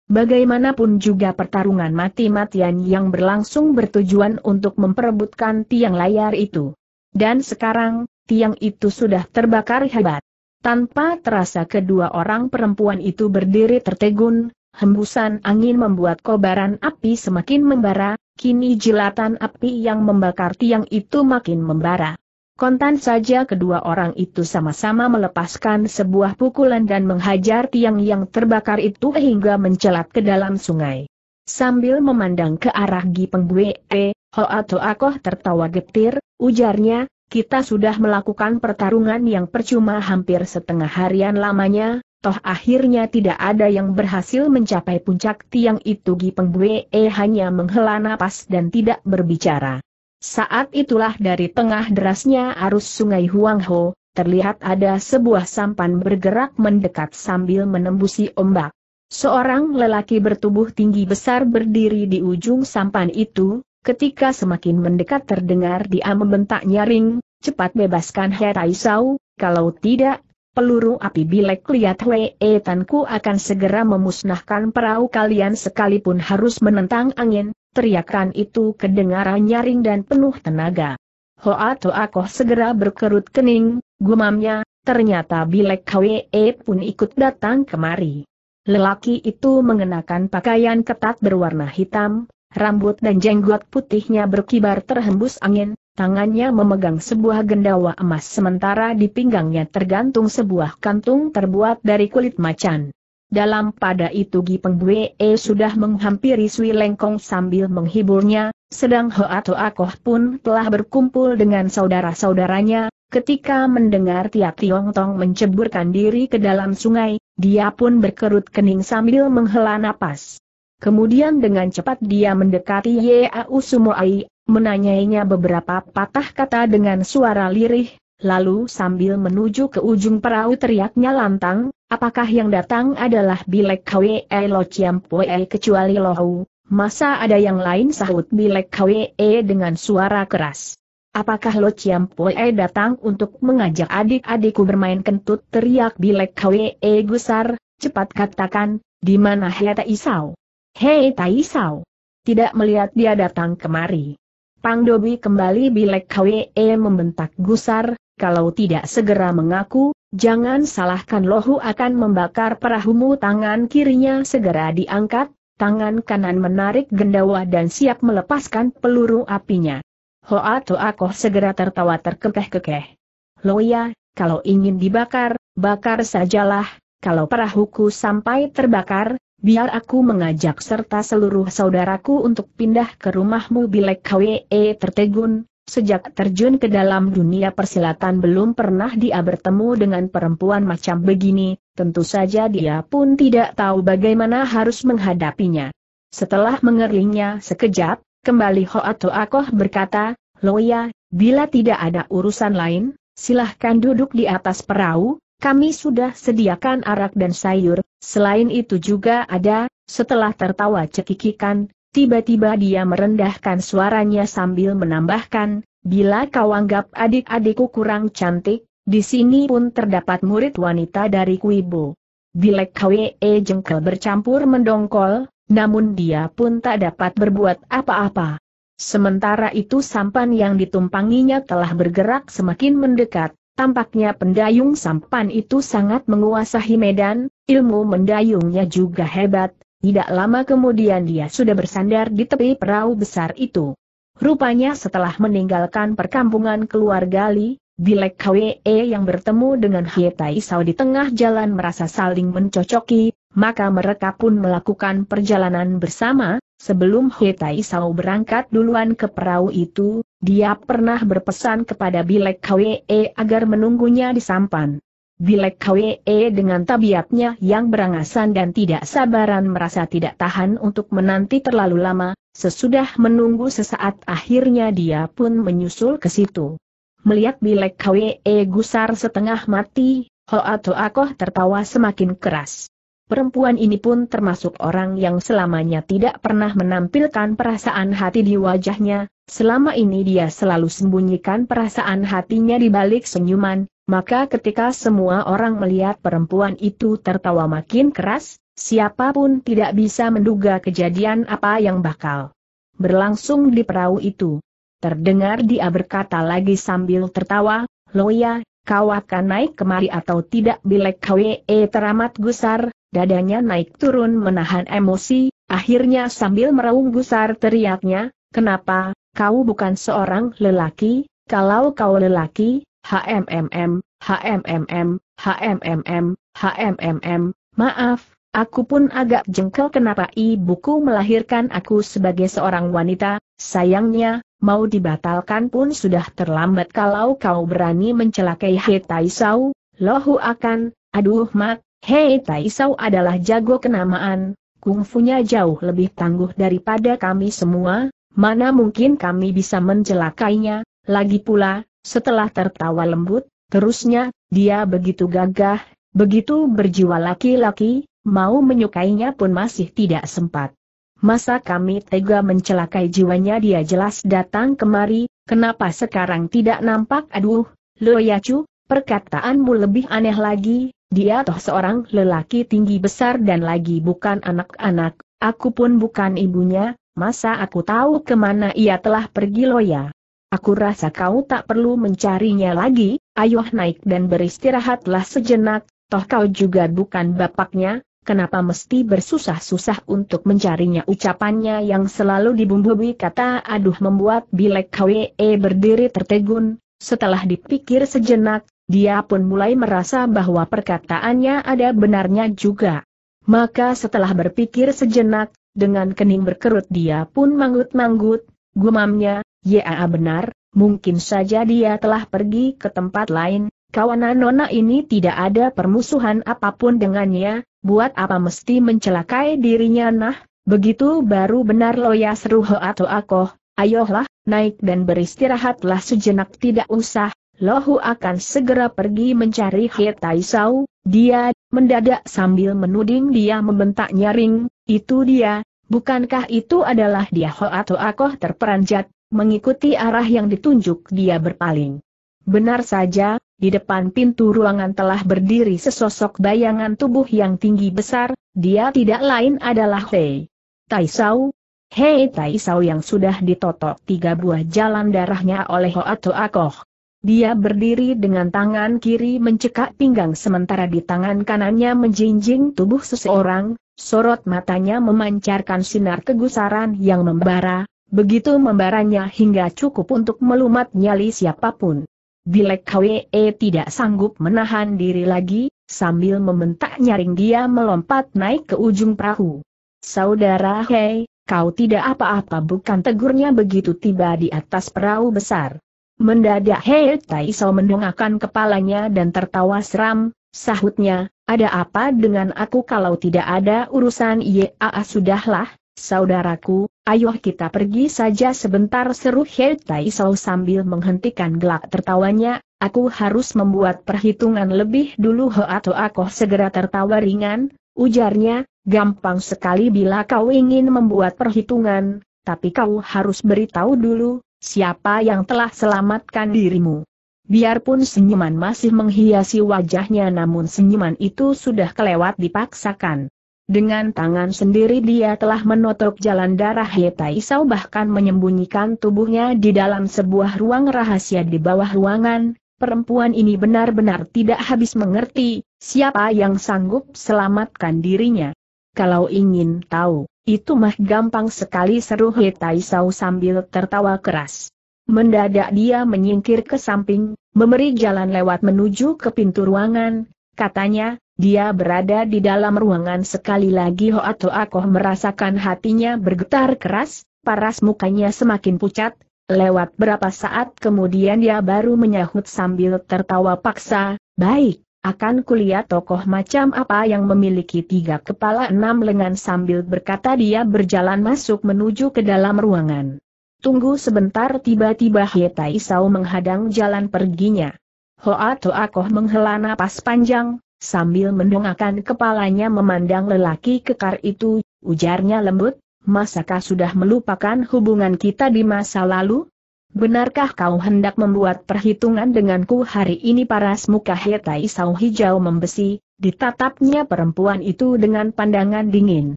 Bagaimanapun juga pertarungan mati-matian yang berlangsung bertujuan untuk memperebutkan tiang layar itu. Dan sekarang, tiang itu sudah terbakar hebat. Tanpa terasa kedua orang perempuan itu berdiri tertegun, hembusan angin membuat kobaran api semakin membara, kini jelatan api yang membakar tiang itu makin membara. Kontan saja kedua orang itu sama-sama melepaskan sebuah pukulan dan menghajar tiang yang terbakar itu hingga mencelat ke dalam sungai. Sambil memandang ke arah Gi Pengbue, eh, atau Akoh tertawa getir, ujarnya, kita sudah melakukan pertarungan yang percuma hampir setengah harian lamanya, toh akhirnya tidak ada yang berhasil mencapai puncak tiang itu Gi Pengbue eh, hanya menghela napas dan tidak berbicara. Saat itulah dari tengah derasnya arus sungai Huangho, terlihat ada sebuah sampan bergerak mendekat sambil menembusi ombak. Seorang lelaki bertubuh tinggi besar berdiri di ujung sampan itu, ketika semakin mendekat terdengar dia membentak nyaring, cepat bebaskan He Taisau, kalau tidak, peluru api bilek liat Wei Tanku akan segera memusnahkan perahu kalian sekalipun harus menentang angin, teriakan itu kedengaran nyaring dan penuh tenaga. Hoa Toa Koh segera berkerut kening, gumamnya, ternyata Bilek Kwe e pun ikut datang kemari. Lelaki itu mengenakan pakaian ketat berwarna hitam, rambut dan jenggot putihnya berkibar terhembus angin, tangannya memegang sebuah gendawa emas sementara di pinggangnya tergantung sebuah kantung terbuat dari kulit macan. Dalam pada itu Gi Pengbue e sudah menghampiri Sui Lengkong sambil menghiburnya, sedang Hoa atau Akoh pun telah berkumpul dengan saudara-saudaranya, ketika mendengar Tia Tiong Tong menceburkan diri ke dalam sungai, dia pun berkerut kening sambil menghela napas. Kemudian dengan cepat dia mendekati Ye Yeau Sumoai, menanyainya beberapa patah kata dengan suara lirih, lalu sambil menuju ke ujung perahu teriaknya lantang, Apakah yang datang adalah Bilek Kwe e Lo Chiam Pue e kecuali Lohu? Masa ada yang lain sahut Bilek Kwe e dengan suara keras. Apakah Lo Chiam Pue datang untuk mengajak adik-adikku bermain kentut teriak Bilek Kwe gusar, cepat katakan, di mana Hei Taisau? Hei Taisau! Tidak melihat dia datang kemari. Pang Dobi kembali Bilek Kwe membentak gusar, kalau tidak segera mengaku, jangan salahkan lohu akan membakar perahumu tangan kirinya segera diangkat, tangan kanan menarik gendawa dan siap melepaskan peluru apinya. Hoa Toakoh segera tertawa terkekeh-kekeh. Loya, kalau ingin dibakar, bakar sajalah, kalau perahuku sampai terbakar, biar aku mengajak serta seluruh saudaraku untuk pindah ke rumahmu Bilek Kwe tertegun, Sejak terjun ke dalam dunia persilatan belum pernah dia bertemu dengan perempuan macam begini, tentu saja dia pun tidak tahu bagaimana harus menghadapinya. Setelah mengeringnya sekejap, kembali Hoat Akoh berkata, Loya, bila tidak ada urusan lain, silahkan duduk di atas perahu, kami sudah sediakan arak dan sayur, selain itu juga ada, setelah tertawa cekikikan, Tiba-tiba dia merendahkan suaranya sambil menambahkan, bila kau anggap adik-adikku kurang cantik, di sini pun terdapat murid wanita dari Kuibo. Bilek Kwe jengkel bercampur mendongkol, namun dia pun tak dapat berbuat apa-apa. Sementara itu sampan yang ditumpanginya telah bergerak semakin mendekat, tampaknya pendayung sampan itu sangat menguasai medan, ilmu mendayungnya juga hebat, tidak lama kemudian dia sudah bersandar di tepi perahu besar itu. Rupanya setelah meninggalkan perkampungan keluarga Li, Bilek KWE yang bertemu dengan Hietai Sao di tengah jalan merasa saling mencocoki, maka mereka pun melakukan perjalanan bersama, sebelum Hietai Sao berangkat duluan ke perahu itu, dia pernah berpesan kepada Bilek KWE agar menunggunya di sampan. Bilek Kwe e dengan tabiatnya yang berangasan dan tidak sabaran merasa tidak tahan untuk menanti terlalu lama, sesudah menunggu sesaat akhirnya dia pun menyusul ke situ. Melihat Bilek Kwe e gusar setengah mati, Hoa Toakoh tertawa semakin keras. Perempuan ini pun termasuk orang yang selamanya tidak pernah menampilkan perasaan hati di wajahnya, selama ini dia selalu sembunyikan perasaan hatinya di balik senyuman, maka ketika semua orang melihat perempuan itu tertawa makin keras, siapapun tidak bisa menduga kejadian apa yang bakal berlangsung di perahu itu. Terdengar dia berkata lagi sambil tertawa, Loya, kau akan naik kemari atau tidak bilek kwe eh, teramat gusar, dadanya naik turun menahan emosi, akhirnya sambil meraung gusar teriaknya, kenapa, kau bukan seorang lelaki, kalau kau lelaki, HMMM, HMMM, HMMM, HMMM, maaf, aku pun agak jengkel kenapa ibuku melahirkan aku sebagai seorang wanita, sayangnya, mau dibatalkan pun sudah terlambat kalau kau berani mencelakai Hei Taisau, lohu akan, aduh mat, Hei Taisau adalah jago kenamaan, kungfunya jauh lebih tangguh daripada kami semua, mana mungkin kami bisa mencelakainya, lagi pula, setelah tertawa lembut, terusnya, dia begitu gagah, begitu berjiwa laki-laki, mau menyukainya pun masih tidak sempat. Masa kami tega mencelakai jiwanya dia jelas datang kemari, kenapa sekarang tidak nampak aduh, Loyacu, perkataanmu lebih aneh lagi, dia toh seorang lelaki tinggi besar dan lagi bukan anak-anak, aku pun bukan ibunya, masa aku tahu kemana ia telah pergi Ya? Aku rasa kau tak perlu mencarinya lagi, ayo naik dan beristirahatlah sejenak, toh kau juga bukan bapaknya, kenapa mesti bersusah-susah untuk mencarinya ucapannya yang selalu dibumbui kata aduh membuat Bilek KWE berdiri tertegun, setelah dipikir sejenak, dia pun mulai merasa bahwa perkataannya ada benarnya juga. Maka setelah berpikir sejenak, dengan kening berkerut dia pun manggut-manggut, gumamnya, Ya ah, benar, mungkin saja dia telah pergi ke tempat lain, kawanan Nona ini tidak ada permusuhan apapun dengannya, buat apa mesti mencelakai dirinya nah, begitu baru benar loya seru atau akoh, ayolah, naik dan beristirahatlah sejenak tidak usah, Lohu akan segera pergi mencari He sau, dia, mendadak sambil menuding dia membentak nyaring, itu dia, bukankah itu adalah dia Ho atau Akoh terperanjat, Mengikuti arah yang ditunjuk dia berpaling. Benar saja, di depan pintu ruangan telah berdiri sesosok bayangan tubuh yang tinggi besar, dia tidak lain adalah Hei Taisau. Hei Taisau yang sudah ditotok tiga buah jalan darahnya oleh Hoato Akoh. Dia berdiri dengan tangan kiri mencekak pinggang sementara di tangan kanannya menjinjing tubuh seseorang, sorot matanya memancarkan sinar kegusaran yang membara, Begitu membaranya hingga cukup untuk melumat nyali siapapun. Bilek Kwe tidak sanggup menahan diri lagi, sambil membentak nyaring dia melompat naik ke ujung perahu. Saudara Hei, kau tidak apa-apa bukan tegurnya begitu tiba di atas perahu besar. Mendadak Hei Taiso mendongakkan kepalanya dan tertawa seram, sahutnya, ada apa dengan aku kalau tidak ada urusan Yaa sudahlah, saudaraku, Ayo kita pergi saja sebentar seru He Tai Sao sambil menghentikan gelak tertawanya, aku harus membuat perhitungan lebih dulu Ho atau aku segera tertawa ringan, ujarnya, gampang sekali bila kau ingin membuat perhitungan, tapi kau harus beritahu dulu, siapa yang telah selamatkan dirimu. Biarpun senyuman masih menghiasi wajahnya namun senyuman itu sudah kelewat dipaksakan. Dengan tangan sendiri dia telah menotok jalan darah Hetaisau bahkan menyembunyikan tubuhnya di dalam sebuah ruang rahasia di bawah ruangan, perempuan ini benar-benar tidak habis mengerti, siapa yang sanggup selamatkan dirinya. Kalau ingin tahu, itu mah gampang sekali seru Hetaisau sambil tertawa keras. Mendadak dia menyingkir ke samping, memberi jalan lewat menuju ke pintu ruangan, katanya, dia berada di dalam ruangan sekali lagi Toa Akoh merasakan hatinya bergetar keras, paras mukanya semakin pucat, lewat berapa saat kemudian dia baru menyahut sambil tertawa paksa, baik, akan kulihat tokoh macam apa yang memiliki tiga kepala enam lengan sambil berkata dia berjalan masuk menuju ke dalam ruangan. Tunggu sebentar tiba-tiba Hietai sao menghadang jalan perginya. Hoa Koh menghela napas panjang, Sambil mendongakkan kepalanya memandang lelaki kekar itu, ujarnya lembut, masakah sudah melupakan hubungan kita di masa lalu? Benarkah kau hendak membuat perhitungan denganku hari ini paras muka hetai sau hijau membesi, ditatapnya perempuan itu dengan pandangan dingin.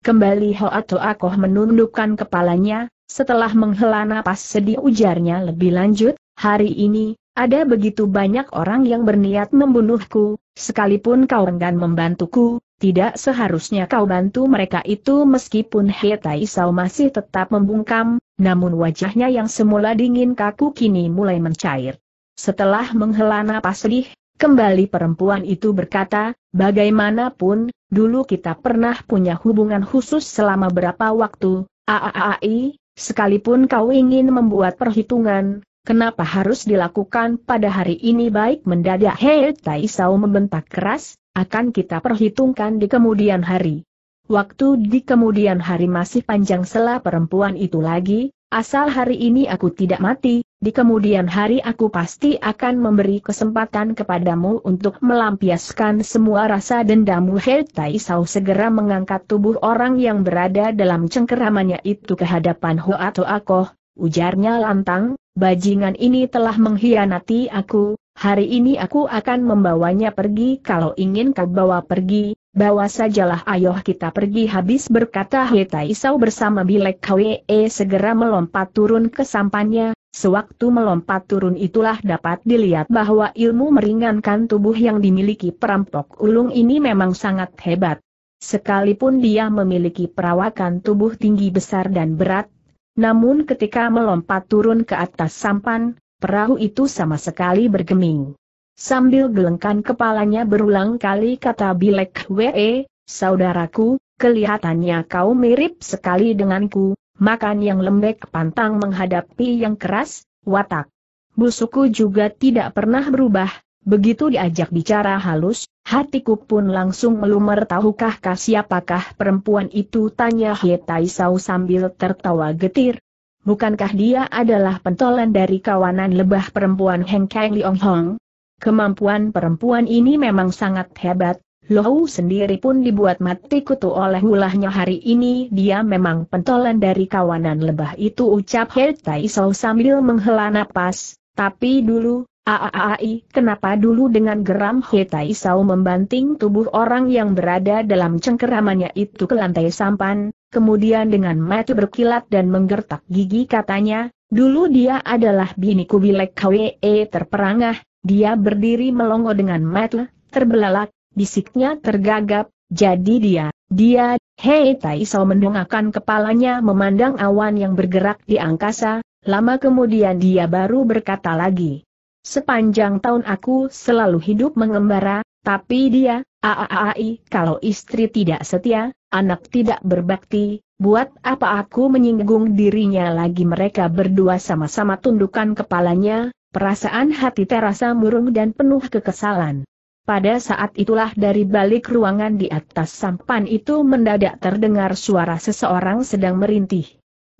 Kembali Hoato Akoh menundukkan kepalanya, setelah menghela napas sedih ujarnya lebih lanjut, hari ini, ada begitu banyak orang yang berniat membunuhku, sekalipun kau enggan membantuku, tidak seharusnya kau bantu mereka itu meskipun He Tai Sao masih tetap membungkam, namun wajahnya yang semula dingin kaku kini mulai mencair. Setelah menghela napas sedih, kembali perempuan itu berkata, bagaimanapun, dulu kita pernah punya hubungan khusus selama berapa waktu, aaai, sekalipun kau ingin membuat perhitungan, Kenapa harus dilakukan pada hari ini baik mendadak Hei Tai membentak keras, akan kita perhitungkan di kemudian hari. Waktu di kemudian hari masih panjang setelah perempuan itu lagi, asal hari ini aku tidak mati, di kemudian hari aku pasti akan memberi kesempatan kepadamu untuk melampiaskan semua rasa dendammu, Hei Tai segera mengangkat tubuh orang yang berada dalam cengkeramannya itu ke hadapan Hoa Koh, ujarnya lantang, bajingan ini telah mengkhianati aku, hari ini aku akan membawanya pergi kalau ingin kau bawa pergi, bawa sajalah Ayoh kita pergi habis berkata Hetai Isau bersama Bilek Kwe e, segera melompat turun ke sampannya, sewaktu melompat turun itulah dapat dilihat bahwa ilmu meringankan tubuh yang dimiliki perampok ulung ini memang sangat hebat. Sekalipun dia memiliki perawakan tubuh tinggi besar dan berat, namun ketika melompat turun ke atas sampan, perahu itu sama sekali bergeming. Sambil gelengkan kepalanya berulang kali kata Bilek W.E., saudaraku, kelihatannya kau mirip sekali denganku, makan yang lembek pantang menghadapi yang keras, watak. Busuku juga tidak pernah berubah, Begitu diajak bicara halus, hatiku pun langsung melumer tahukah kah siapakah perempuan itu tanya Tai Sau sambil tertawa getir. Bukankah dia adalah pentolan dari kawanan lebah perempuan Heng Kang Liong Hong? Kemampuan perempuan ini memang sangat hebat, Lohu sendiri pun dibuat mati kutu oleh ulahnya hari ini dia memang pentolan dari kawanan lebah itu ucap Tai Sau sambil menghela napas, tapi dulu, Aaai, kenapa dulu dengan geram He Tai Sao membanting tubuh orang yang berada dalam cengkeramannya itu ke lantai sampan, kemudian dengan mata berkilat dan menggertak gigi katanya, dulu dia adalah biniku bilek KWE e terperangah, dia berdiri melongo dengan mata, terbelalak, bisiknya tergagap, jadi dia, dia, He Tai Sao mendongakkan kepalanya memandang awan yang bergerak di angkasa, lama kemudian dia baru berkata lagi. Sepanjang tahun aku selalu hidup mengembara, tapi dia, aaai, kalau istri tidak setia, anak tidak berbakti, buat apa aku menyinggung dirinya lagi mereka berdua sama-sama tundukkan kepalanya, perasaan hati terasa murung dan penuh kekesalan. Pada saat itulah dari balik ruangan di atas sampan itu mendadak terdengar suara seseorang sedang merintih.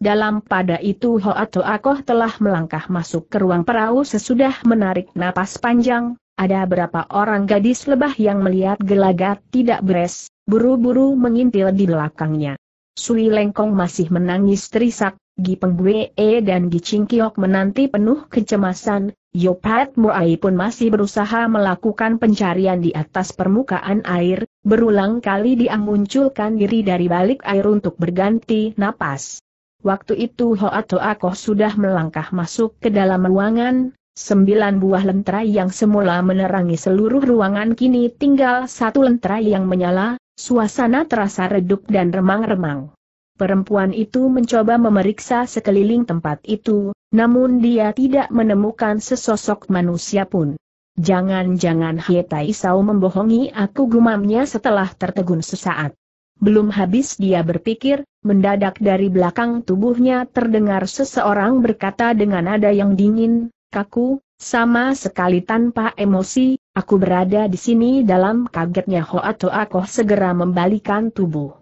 Dalam pada itu Hoat Akoh telah melangkah masuk ke ruang perahu sesudah menarik napas panjang, ada berapa orang gadis lebah yang melihat gelagat tidak beres, buru-buru mengintil di belakangnya. Sui Lengkong masih menangis terisak, Gi Pengbue e dan Gi Chingkiok menanti penuh kecemasan, Yopat Murai pun masih berusaha melakukan pencarian di atas permukaan air, berulang kali dia munculkan diri dari balik air untuk berganti napas. Waktu itu Hoa Toa Koh sudah melangkah masuk ke dalam ruangan, sembilan buah lentera yang semula menerangi seluruh ruangan kini tinggal satu lentera yang menyala, suasana terasa redup dan remang-remang. Perempuan itu mencoba memeriksa sekeliling tempat itu, namun dia tidak menemukan sesosok manusia pun. Jangan-jangan Tai Sao membohongi aku gumamnya setelah tertegun sesaat. Belum habis dia berpikir, mendadak dari belakang tubuhnya terdengar seseorang berkata dengan nada yang dingin, kaku, sama sekali tanpa emosi, aku berada di sini dalam kagetnya Ho atau aku segera membalikan tubuh.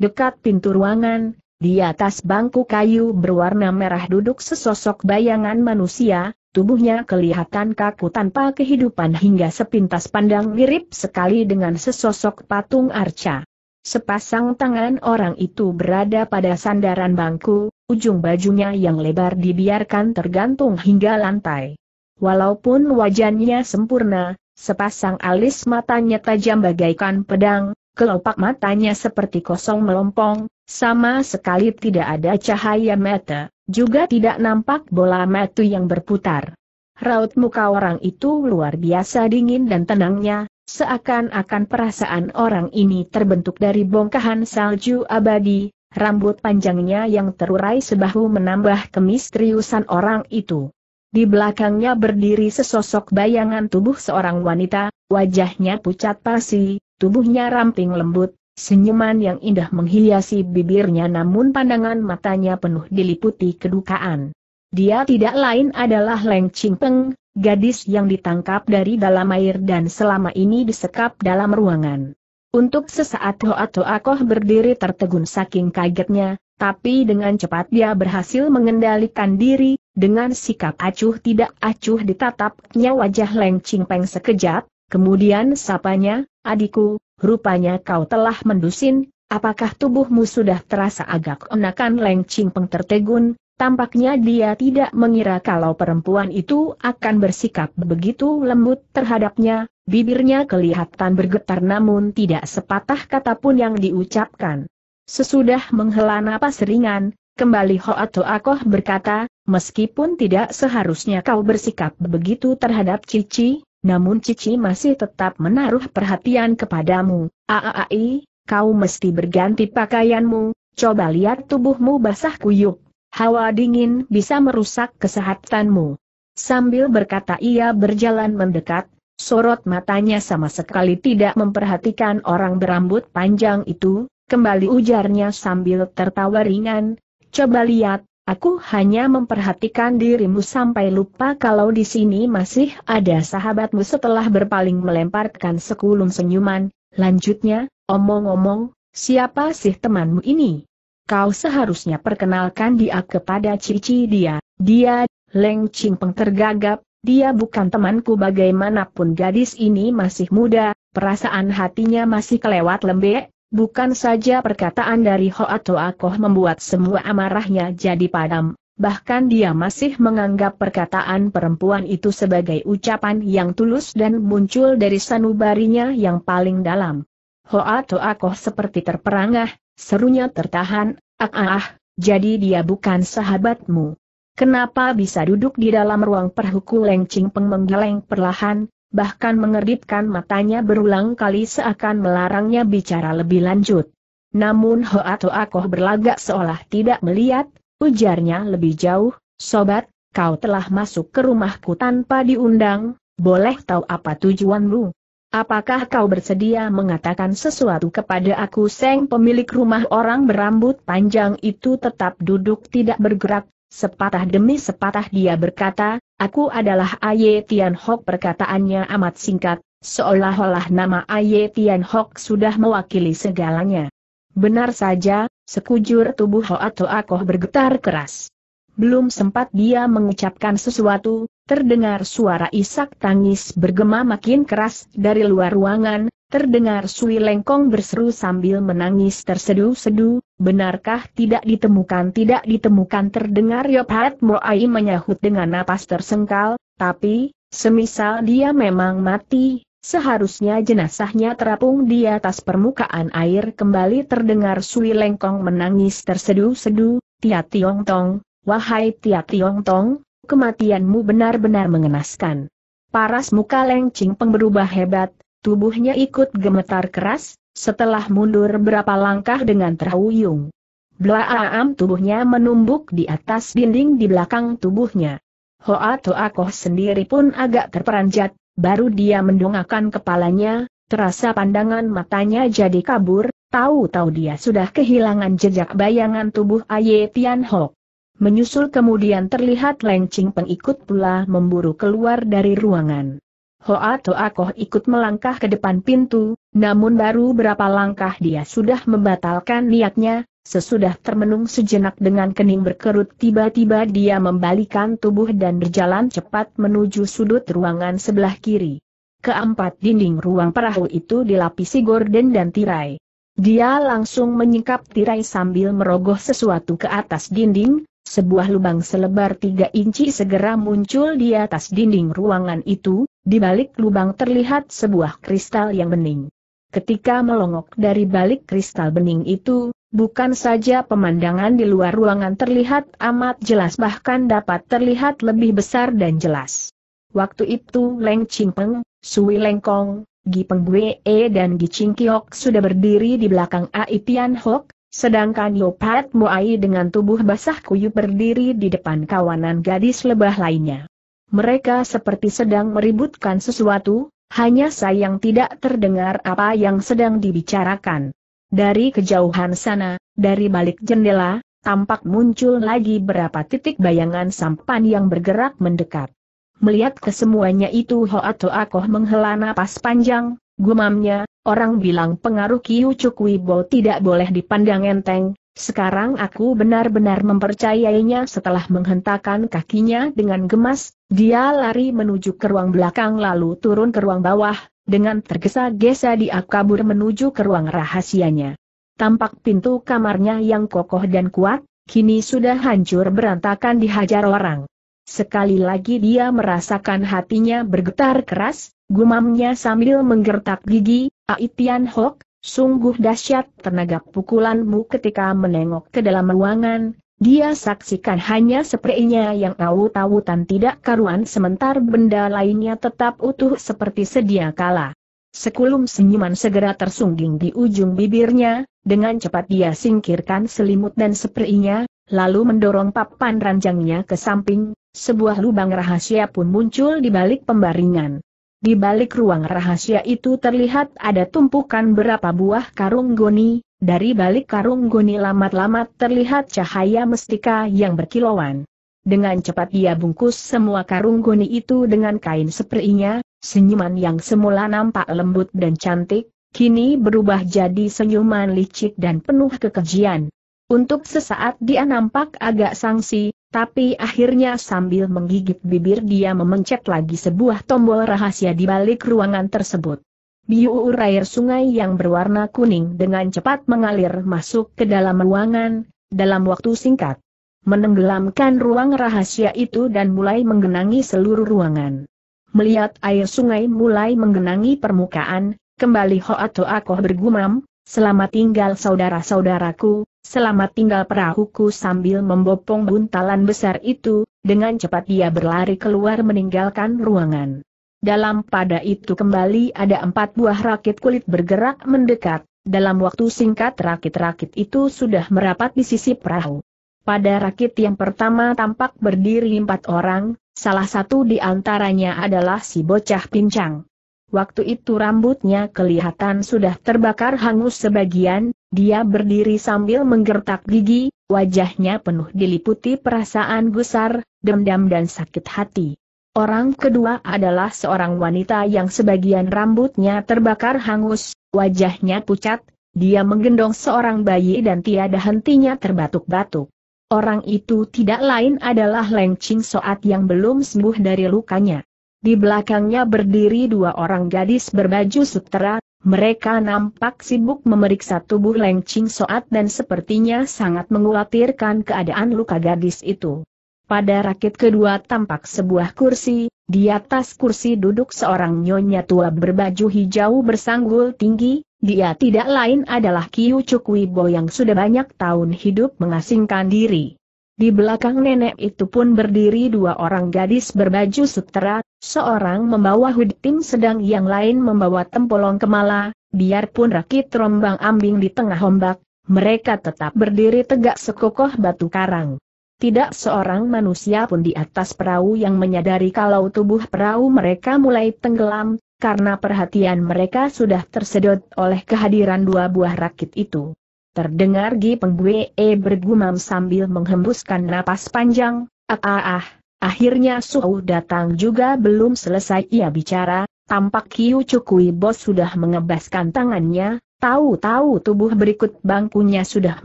Dekat pintu ruangan, di atas bangku kayu berwarna merah duduk sesosok bayangan manusia, tubuhnya kelihatan kaku tanpa kehidupan hingga sepintas pandang mirip sekali dengan sesosok patung arca. Sepasang tangan orang itu berada pada sandaran bangku, ujung bajunya yang lebar dibiarkan tergantung hingga lantai. Walaupun wajannya sempurna, sepasang alis matanya tajam bagaikan pedang, kelopak matanya seperti kosong melompong, sama sekali tidak ada cahaya mata, juga tidak nampak bola mata yang berputar. Raut muka orang itu luar biasa dingin dan tenangnya, Seakan-akan perasaan orang ini terbentuk dari bongkahan salju abadi, rambut panjangnya yang terurai sebahu menambah kemistriusan orang itu. Di belakangnya berdiri sesosok bayangan tubuh seorang wanita, wajahnya pucat pasi, tubuhnya ramping lembut, senyuman yang indah menghiasi bibirnya namun pandangan matanya penuh diliputi kedukaan. Dia tidak lain adalah Leng Ching Peng, gadis yang ditangkap dari dalam air dan selama ini disekap dalam ruangan. Untuk sesaat Hoa Toa Koh berdiri tertegun saking kagetnya, tapi dengan cepat dia berhasil mengendalikan diri, dengan sikap acuh tidak acuh ditatapnya wajah Leng Peng sekejap, kemudian sapanya, adikku, rupanya kau telah mendusin, apakah tubuhmu sudah terasa agak enakan Leng Peng tertegun, Tampaknya dia tidak mengira kalau perempuan itu akan bersikap begitu lembut terhadapnya, bibirnya kelihatan bergetar namun tidak sepatah kata pun yang diucapkan. Sesudah menghela napas ringan, kembali Ho atau Akoh berkata, meskipun tidak seharusnya kau bersikap begitu terhadap Cici, namun Cici masih tetap menaruh perhatian kepadamu, aai, kau mesti berganti pakaianmu, coba lihat tubuhmu basah kuyup. Hawa dingin bisa merusak kesehatanmu. Sambil berkata ia berjalan mendekat, sorot matanya sama sekali tidak memperhatikan orang berambut panjang itu, kembali ujarnya sambil tertawa ringan, coba lihat, aku hanya memperhatikan dirimu sampai lupa kalau di sini masih ada sahabatmu setelah berpaling melemparkan sekulum senyuman, lanjutnya, omong-omong, siapa sih temanmu ini? kau seharusnya perkenalkan dia kepada cici dia. Dia, Leng Chingpeng tergagap, dia bukan temanku bagaimanapun gadis ini masih muda, perasaan hatinya masih kelewat lembek, bukan saja perkataan dari Ho atau Akoh membuat semua amarahnya jadi padam. Bahkan dia masih menganggap perkataan perempuan itu sebagai ucapan yang tulus dan muncul dari sanubarinya yang paling dalam. Ho atau Koh seperti terperangah, Serunya tertahan, ah ah, ah jadi dia bukan sahabatmu. Kenapa bisa duduk di dalam ruang perhuku lengcing penggeleng perlahan, bahkan mengerdipkan matanya berulang kali seakan melarangnya bicara lebih lanjut. Namun Hoa Akoh berlagak seolah tidak melihat, ujarnya lebih jauh, Sobat, kau telah masuk ke rumahku tanpa diundang, boleh tahu apa tujuanmu? Apakah kau bersedia mengatakan sesuatu kepada aku Seng pemilik rumah orang berambut panjang itu tetap duduk tidak bergerak, sepatah demi sepatah dia berkata, aku adalah Aye Tian Hok perkataannya amat singkat, seolah-olah nama Aye Tian Hok sudah mewakili segalanya. Benar saja, sekujur tubuh Hoa Toa Koh bergetar keras. Belum sempat dia mengucapkan sesuatu, Terdengar suara isak tangis bergema makin keras dari luar ruangan, terdengar Sui Lengkong berseru sambil menangis terseduh sedu benarkah tidak ditemukan tidak ditemukan terdengar Hat Moai menyahut dengan napas tersengkal, tapi, semisal dia memang mati, seharusnya jenazahnya terapung di atas permukaan air kembali terdengar Sui Lengkong menangis terseduh sedu Tia Tiong Tong, wahai Tia Tiong Tong, kematianmu benar-benar mengenaskan. Paras muka Leng Peng hebat, tubuhnya ikut gemetar keras, setelah mundur berapa langkah dengan terhuyung. Blaam tubuhnya menumbuk di atas dinding di belakang tubuhnya. Hoa Toa Koh sendiri pun agak terperanjat, baru dia mendongakkan kepalanya, terasa pandangan matanya jadi kabur, tahu-tahu dia sudah kehilangan jejak bayangan tubuh Aye Tian Ho. Menyusul kemudian terlihat lencing pengikut pula memburu keluar dari ruangan. Hoa Koh ikut melangkah ke depan pintu, namun baru berapa langkah dia sudah membatalkan niatnya, sesudah termenung sejenak dengan kening berkerut tiba-tiba dia membalikan tubuh dan berjalan cepat menuju sudut ruangan sebelah kiri. Keempat dinding ruang perahu itu dilapisi gorden dan tirai. Dia langsung menyingkap tirai sambil merogoh sesuatu ke atas dinding, sebuah lubang selebar tiga inci segera muncul di atas dinding ruangan itu, di balik lubang terlihat sebuah kristal yang bening. Ketika melongok dari balik kristal bening itu, bukan saja pemandangan di luar ruangan terlihat amat jelas bahkan dapat terlihat lebih besar dan jelas. Waktu itu Leng Peng, Sui Lengkong, Gi Pengwee, dan Gi Chingkiok sudah berdiri di belakang Ai Hok, Sedangkan Lopat Muai dengan tubuh basah kuyup berdiri di depan kawanan gadis lebah lainnya. Mereka seperti sedang meributkan sesuatu, hanya sayang tidak terdengar apa yang sedang dibicarakan. Dari kejauhan sana, dari balik jendela, tampak muncul lagi berapa titik bayangan sampan yang bergerak mendekat. Melihat kesemuanya itu Hoa Toakoh menghela napas panjang, Gumamnya, orang bilang pengaruh Kiu Wibo tidak boleh dipandang enteng, sekarang aku benar-benar mempercayainya setelah menghentakkan kakinya dengan gemas, dia lari menuju ke ruang belakang lalu turun ke ruang bawah, dengan tergesa-gesa dia kabur menuju ke ruang rahasianya. Tampak pintu kamarnya yang kokoh dan kuat, kini sudah hancur berantakan dihajar orang. Sekali lagi dia merasakan hatinya bergetar keras, Gumamnya sambil menggertak gigi, Aitian Hok, sungguh dahsyat tenaga pukulanmu ketika menengok ke dalam ruangan, dia saksikan hanya sepertinya yang awut-awutan tidak karuan sementara benda lainnya tetap utuh seperti sedia kala. Sekulum senyuman segera tersungging di ujung bibirnya, dengan cepat dia singkirkan selimut dan sepertinya, lalu mendorong papan ranjangnya ke samping, sebuah lubang rahasia pun muncul di balik pembaringan. Di balik ruang rahasia itu terlihat ada tumpukan berapa buah karung goni, dari balik karung goni lamat-lamat terlihat cahaya mestika yang berkilauan. Dengan cepat ia bungkus semua karung goni itu dengan kain seprinya, senyuman yang semula nampak lembut dan cantik, kini berubah jadi senyuman licik dan penuh kekejian. Untuk sesaat dia nampak agak sangsi, tapi akhirnya sambil menggigit bibir dia memencet lagi sebuah tombol rahasia di balik ruangan tersebut. Biur air sungai yang berwarna kuning dengan cepat mengalir masuk ke dalam ruangan, dalam waktu singkat. Menenggelamkan ruang rahasia itu dan mulai menggenangi seluruh ruangan. Melihat air sungai mulai menggenangi permukaan, kembali Hoa Toa Koh bergumam, Selamat tinggal saudara-saudaraku, Selamat tinggal perahuku sambil membopong buntalan besar itu, dengan cepat dia berlari keluar meninggalkan ruangan. Dalam pada itu kembali ada empat buah rakit kulit bergerak mendekat, dalam waktu singkat rakit-rakit itu sudah merapat di sisi perahu. Pada rakit yang pertama tampak berdiri empat orang, salah satu di antaranya adalah si bocah pincang. Waktu itu rambutnya kelihatan sudah terbakar hangus sebagian, dia berdiri sambil menggertak gigi, wajahnya penuh diliputi perasaan gusar, dendam dan sakit hati. Orang kedua adalah seorang wanita yang sebagian rambutnya terbakar hangus, wajahnya pucat, dia menggendong seorang bayi dan tiada hentinya terbatuk-batuk. Orang itu tidak lain adalah Leng Ching Soat yang belum sembuh dari lukanya. Di belakangnya berdiri dua orang gadis berbaju sutera, mereka nampak sibuk memeriksa tubuh Leng Ching Soat dan sepertinya sangat mengkhawatirkan keadaan luka gadis itu. Pada rakit kedua tampak sebuah kursi, di atas kursi duduk seorang nyonya tua berbaju hijau bersanggul tinggi, dia tidak lain adalah Kiu Cukwibo yang sudah banyak tahun hidup mengasingkan diri. Di belakang nenek itu pun berdiri dua orang gadis berbaju sutera, Seorang membawa huditin sedang yang lain membawa tempolong kemala, biarpun rakit rombang ambing di tengah ombak, mereka tetap berdiri tegak sekokoh batu karang. Tidak seorang manusia pun di atas perahu yang menyadari kalau tubuh perahu mereka mulai tenggelam, karena perhatian mereka sudah tersedot oleh kehadiran dua buah rakit itu. Terdengar Gi Penggue bergumam sambil menghembuskan napas panjang, ah ah ah, Akhirnya Suhu datang juga belum selesai ia bicara, tampak Kiu Cukui Bos sudah mengebaskan tangannya, tahu-tahu tubuh berikut bangkunya sudah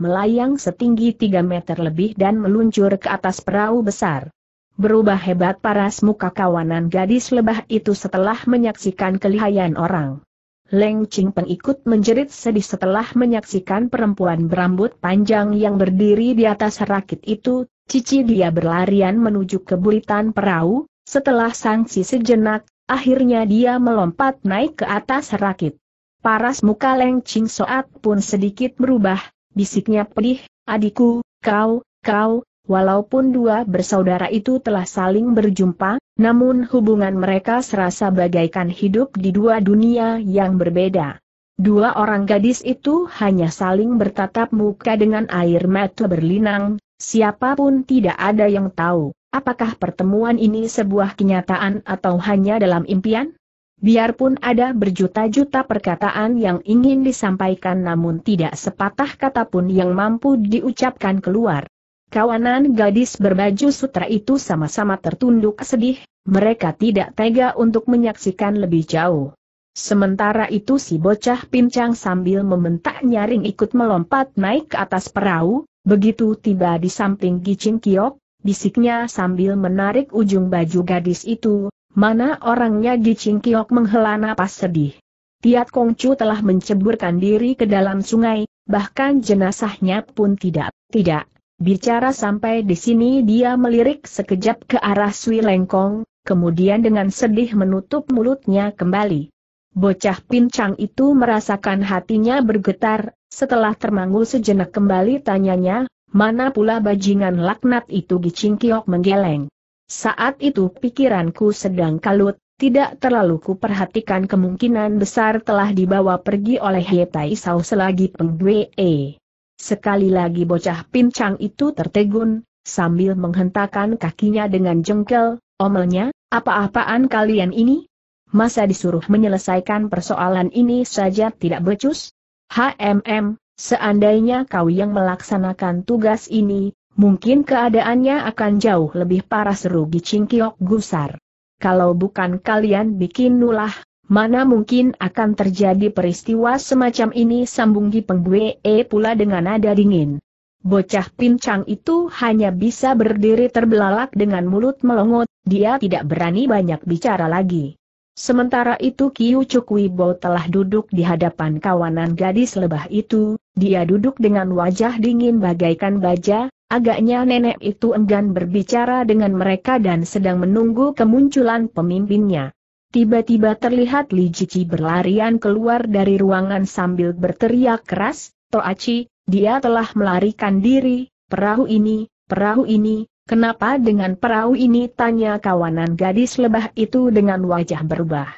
melayang setinggi 3 meter lebih dan meluncur ke atas perahu besar. Berubah hebat paras muka kawanan gadis lebah itu setelah menyaksikan kelihayan orang. Leng Ching pengikut menjerit sedih setelah menyaksikan perempuan berambut panjang yang berdiri di atas rakit itu, cici dia berlarian menuju ke bulitan perahu, setelah sanksi sejenak, akhirnya dia melompat naik ke atas rakit. Paras muka Leng Ching Soat pun sedikit berubah, bisiknya pedih, adikku, kau, kau, Walaupun dua bersaudara itu telah saling berjumpa, namun hubungan mereka serasa bagaikan hidup di dua dunia yang berbeda. Dua orang gadis itu hanya saling bertatap muka dengan air mata berlinang, Siapapun tidak ada yang tahu, apakah pertemuan ini sebuah kenyataan atau hanya dalam impian? Biarpun ada berjuta-juta perkataan yang ingin disampaikan namun tidak sepatah kata pun yang mampu diucapkan keluar. Kawanan gadis berbaju sutra itu sama-sama tertunduk sedih, mereka tidak tega untuk menyaksikan lebih jauh. Sementara itu si bocah pincang sambil membentak nyaring ikut melompat naik ke atas perahu, Begitu tiba di samping Gicin Kiok, bisiknya sambil menarik ujung baju gadis itu, mana orangnya Gicin Kiok menghela napas sedih. Tiat Kongcu telah menceburkan diri ke dalam sungai, bahkan jenazahnya pun tidak, tidak. Bicara sampai di sini dia melirik sekejap ke arah Sui Lengkong, kemudian dengan sedih menutup mulutnya kembali. Bocah pincang itu merasakan hatinya bergetar, setelah termangu sejenak kembali tanyanya, mana pula bajingan laknat itu Gicing Kiok menggeleng. Saat itu pikiranku sedang kalut, tidak terlalu kuperhatikan kemungkinan besar telah dibawa pergi oleh Hetai Sau selagi penggwee. Sekali lagi bocah pincang itu tertegun, sambil menghentakkan kakinya dengan jengkel, omelnya, apa-apaan kalian ini? Masa disuruh menyelesaikan persoalan ini saja tidak becus? HMM, seandainya kau yang melaksanakan tugas ini, mungkin keadaannya akan jauh lebih parah seru Gicing Kiok gusar. Kalau bukan kalian bikin nulah, mana mungkin akan terjadi peristiwa semacam ini sambung di Pengbue e pula dengan nada dingin. Bocah pincang itu hanya bisa berdiri terbelalak dengan mulut melongot, dia tidak berani banyak bicara lagi. Sementara itu Kiu Cukwibo telah duduk di hadapan kawanan gadis lebah itu, dia duduk dengan wajah dingin bagaikan baja, agaknya nenek itu enggan berbicara dengan mereka dan sedang menunggu kemunculan pemimpinnya. Tiba-tiba terlihat Li Cici berlarian keluar dari ruangan sambil berteriak keras, Toachi, dia telah melarikan diri, perahu ini, perahu ini, Kenapa dengan perahu ini? Tanya kawanan gadis lebah itu dengan wajah berubah.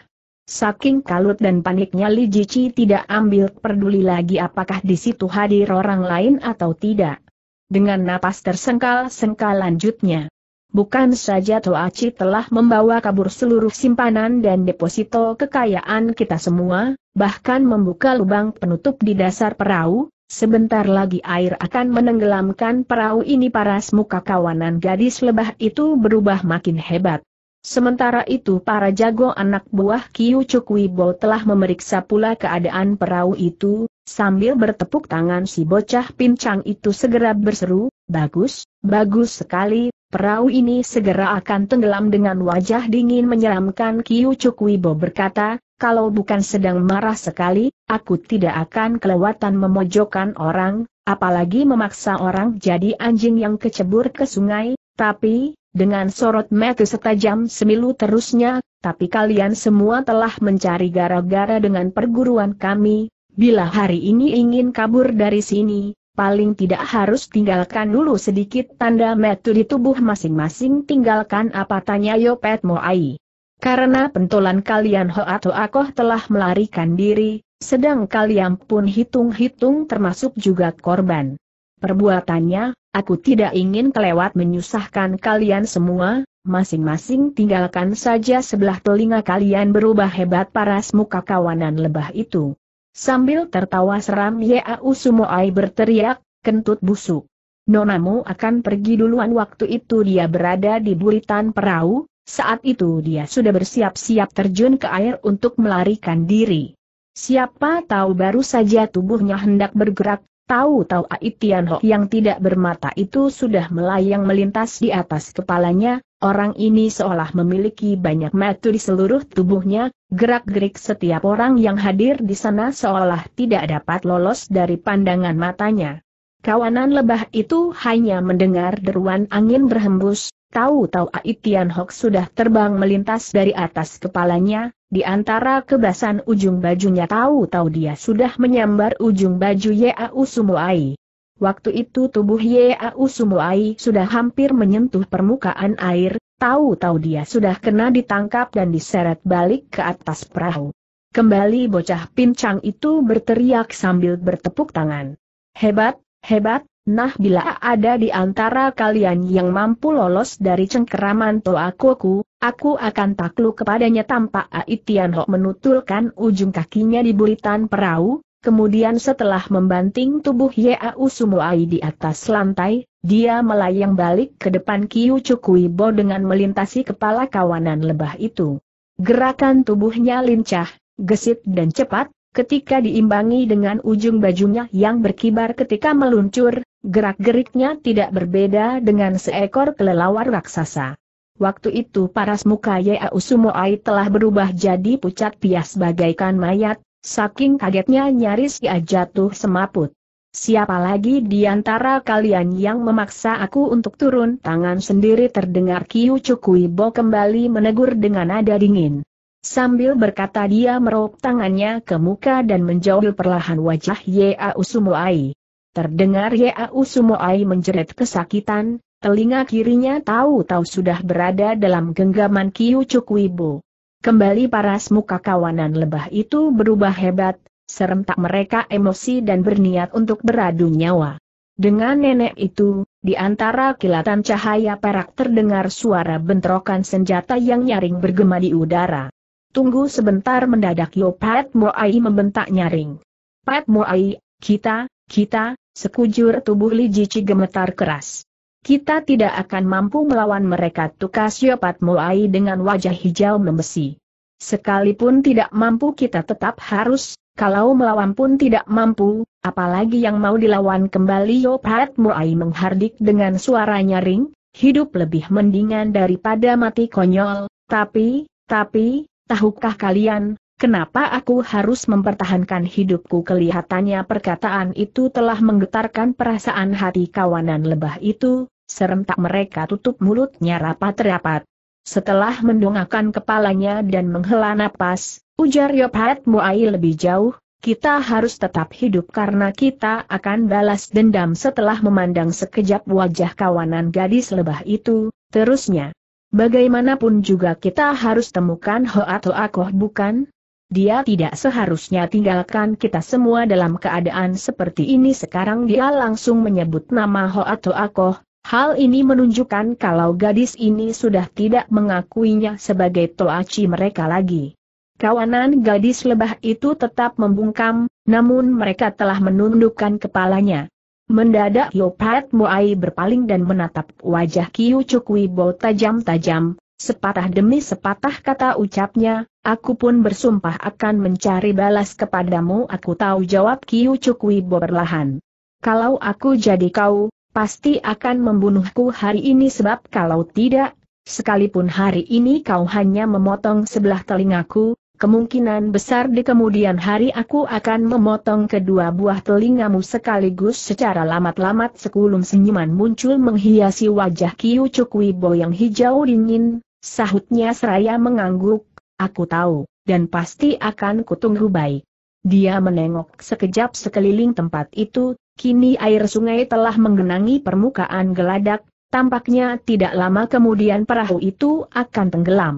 Saking kalut dan paniknya Li Jici tidak ambil peduli lagi apakah di situ hadir orang lain atau tidak. Dengan napas tersengkal-sengkal lanjutnya. Bukan saja Toachi telah membawa kabur seluruh simpanan dan deposito kekayaan kita semua, bahkan membuka lubang penutup di dasar perahu, Sebentar lagi air akan menenggelamkan perahu ini paras muka kawanan gadis lebah itu berubah makin hebat. Sementara itu para jago anak buah Kiu Wibo telah memeriksa pula keadaan perahu itu, sambil bertepuk tangan si bocah pincang itu segera berseru, bagus, bagus sekali, Perahu ini segera akan tenggelam dengan wajah dingin menyeramkan Kiu Wibo berkata, kalau bukan sedang marah sekali, Aku tidak akan kelewatan memojokkan orang, apalagi memaksa orang jadi anjing yang kecebur ke sungai, tapi, dengan sorot mata setajam semilu terusnya, tapi kalian semua telah mencari gara-gara dengan perguruan kami, bila hari ini ingin kabur dari sini, paling tidak harus tinggalkan dulu sedikit tanda metu di tubuh masing-masing tinggalkan apa tanya Yopet Moai. Karena pentolan kalian ho atau akoh telah melarikan diri, sedang kalian pun hitung-hitung termasuk juga korban. Perbuatannya, aku tidak ingin kelewat menyusahkan kalian semua, masing-masing tinggalkan saja sebelah telinga kalian berubah hebat paras muka kawanan lebah itu. Sambil tertawa seram Yau Sumoai berteriak, kentut busuk. Nonamu akan pergi duluan waktu itu dia berada di buritan perahu, saat itu dia sudah bersiap-siap terjun ke air untuk melarikan diri. Siapa tahu baru saja tubuhnya hendak bergerak, tahu-tahu Aitian Ho yang tidak bermata itu sudah melayang melintas di atas kepalanya, orang ini seolah memiliki banyak mata di seluruh tubuhnya, gerak-gerik setiap orang yang hadir di sana seolah tidak dapat lolos dari pandangan matanya. Kawanan lebah itu hanya mendengar deruan angin berhembus, Tahu-tahu Ai Tian Hok sudah terbang melintas dari atas kepalanya, di antara kebasan ujung bajunya tahu-tahu dia sudah menyambar ujung baju Yau Sumuai. Waktu itu tubuh Yau Sumuai sudah hampir menyentuh permukaan air, tahu-tahu dia sudah kena ditangkap dan diseret balik ke atas perahu. Kembali bocah pincang itu berteriak sambil bertepuk tangan. Hebat, hebat, Nah bila ada di antara kalian yang mampu lolos dari cengkeraman Toakoku, aku akan takluk kepadanya Tanpa Aitianho Ho menutulkan ujung kakinya di buritan perahu, kemudian setelah membanting tubuh Yau Sumoai di atas lantai, dia melayang balik ke depan Kiu bo dengan melintasi kepala kawanan lebah itu. Gerakan tubuhnya lincah, gesit dan cepat, ketika diimbangi dengan ujung bajunya yang berkibar ketika meluncur, Gerak-geriknya tidak berbeda dengan seekor kelelawar raksasa. Waktu itu paras muka Yau Sumoai telah berubah jadi pucat pias bagaikan mayat, saking kagetnya nyaris ia jatuh semaput. Siapa lagi di antara kalian yang memaksa aku untuk turun tangan sendiri terdengar Kiu Bo kembali menegur dengan nada dingin. Sambil berkata dia merob tangannya ke muka dan menjauh perlahan wajah Yea Sumoai. Terdengar Yau Sumoai menjerit kesakitan, telinga kirinya tahu-tahu sudah berada dalam genggaman Kiu Cukwibo. Kembali paras muka kawanan lebah itu berubah hebat, serentak mereka emosi dan berniat untuk beradu nyawa. Dengan nenek itu, di antara kilatan cahaya perak terdengar suara bentrokan senjata yang nyaring bergema di udara. Tunggu sebentar mendadak Yo Pat Moai membentak nyaring. Pat Moai, kita, kita, Sekujur tubuh Li Jici gemetar keras. Kita tidak akan mampu melawan mereka tukas Yopat Muai dengan wajah hijau membesi. Sekalipun tidak mampu kita tetap harus, kalau melawan pun tidak mampu, apalagi yang mau dilawan kembali Yopat Muai menghardik dengan suara nyaring, hidup lebih mendingan daripada mati konyol, tapi, tapi, tahukah kalian, Kenapa aku harus mempertahankan hidupku? Kelihatannya perkataan itu telah menggetarkan perasaan hati kawanan lebah itu, serentak mereka tutup mulutnya rapat-rapat. Setelah mendongakkan kepalanya dan menghela napas, ujar Yophat Muai lebih jauh, kita harus tetap hidup karena kita akan balas dendam setelah memandang sekejap wajah kawanan gadis lebah itu, terusnya. Bagaimanapun juga kita harus temukan Hoat Hoakoh bukan? Dia tidak seharusnya tinggalkan kita semua dalam keadaan seperti ini sekarang dia langsung menyebut nama Ho atau Akoh, hal ini menunjukkan kalau gadis ini sudah tidak mengakuinya sebagai Toachi mereka lagi. Kawanan gadis lebah itu tetap membungkam, namun mereka telah menundukkan kepalanya. Mendadak Yopat Muai berpaling dan menatap wajah Kiu Cukwi Bo tajam-tajam, Sepatah demi sepatah kata ucapnya, aku pun bersumpah akan mencari balas kepadamu aku tahu jawab Kiu Cukwi berlahan. Kalau aku jadi kau, pasti akan membunuhku hari ini sebab kalau tidak, sekalipun hari ini kau hanya memotong sebelah telingaku, kemungkinan besar di kemudian hari aku akan memotong kedua buah telingamu sekaligus secara lamat-lamat sekulum senyuman muncul menghiasi wajah Kiu Bo yang hijau dingin, Sahutnya seraya mengangguk, aku tahu, dan pasti akan kutunggu baik. Dia menengok sekejap sekeliling tempat itu, kini air sungai telah menggenangi permukaan geladak, tampaknya tidak lama kemudian perahu itu akan tenggelam.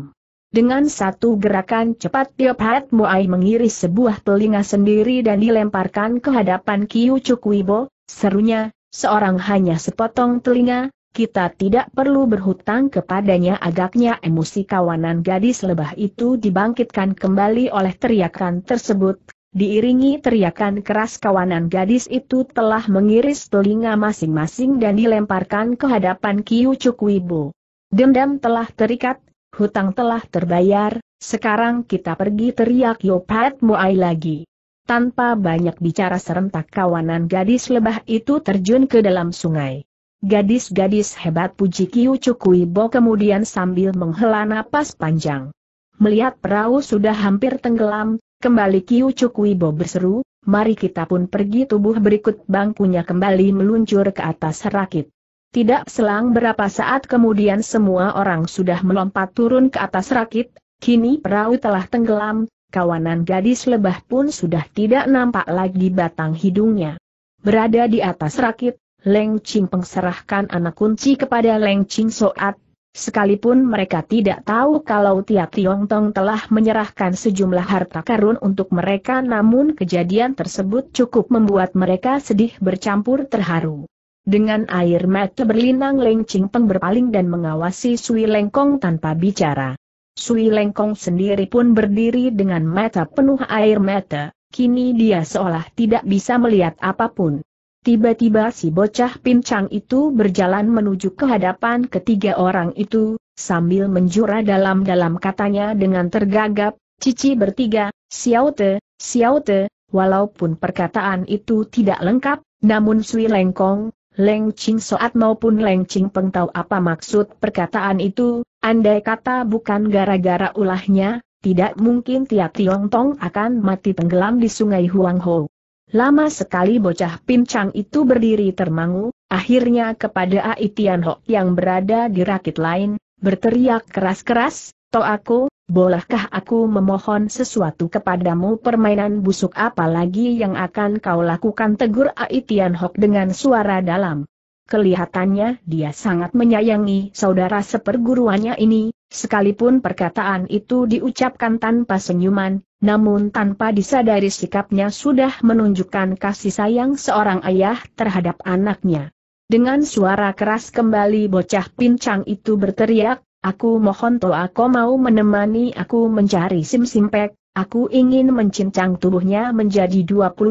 Dengan satu gerakan cepat tiap Hat Moai mengiris sebuah telinga sendiri dan dilemparkan ke hadapan Kiyu Chukwibo, serunya, seorang hanya sepotong telinga, kita tidak perlu berhutang kepadanya agaknya emosi kawanan gadis lebah itu dibangkitkan kembali oleh teriakan tersebut. Diiringi teriakan keras kawanan gadis itu telah mengiris telinga masing-masing dan dilemparkan ke hadapan Kiu Cukwibo. Dendam telah terikat, hutang telah terbayar, sekarang kita pergi teriak Yopat Muai lagi. Tanpa banyak bicara serentak kawanan gadis lebah itu terjun ke dalam sungai. Gadis-gadis hebat puji Kiu Cukui Bo kemudian sambil menghela napas panjang. Melihat perahu sudah hampir tenggelam, kembali Kiu Cukui Bo berseru, mari kita pun pergi tubuh berikut bangkunya kembali meluncur ke atas rakit. Tidak selang berapa saat kemudian semua orang sudah melompat turun ke atas rakit, kini perahu telah tenggelam, kawanan gadis lebah pun sudah tidak nampak lagi batang hidungnya. Berada di atas rakit, Leng Ching Peng anak kunci kepada Leng Ching Soat, Sekalipun mereka tidak tahu kalau Tia Tiong Tong telah menyerahkan sejumlah harta karun untuk mereka namun kejadian tersebut cukup membuat mereka sedih bercampur terharu. Dengan air mata berlinang Leng Ching Peng berpaling dan mengawasi Sui Lengkong tanpa bicara. Sui Lengkong sendiri pun berdiri dengan mata penuh air mata, kini dia seolah tidak bisa melihat apapun. Tiba-tiba si bocah pincang itu berjalan menuju ke hadapan ketiga orang itu, sambil menjura dalam-dalam katanya dengan tergagap, Cici bertiga, Xiaote, Xiaote, walaupun perkataan itu tidak lengkap, namun Sui Lengkong, Leng Ching Soat maupun Leng Ching Peng tahu apa maksud perkataan itu, andai kata bukan gara-gara ulahnya, tidak mungkin Tia Tiong Tong akan mati tenggelam di sungai Huang Ho. Lama sekali bocah pincang itu berdiri termangu, akhirnya kepada Ai Tian Ho yang berada di rakit lain, berteriak keras-keras, To aku, bolehkah aku memohon sesuatu kepadamu permainan busuk apa lagi yang akan kau lakukan tegur Ai Tian Ho dengan suara dalam. Kelihatannya dia sangat menyayangi saudara seperguruannya ini, sekalipun perkataan itu diucapkan tanpa senyuman, namun tanpa disadari sikapnya sudah menunjukkan kasih sayang seorang ayah terhadap anaknya. Dengan suara keras kembali bocah pincang itu berteriak, Aku mohon toa aku mau menemani aku mencari Sim Simpek, aku ingin mencincang tubuhnya menjadi 24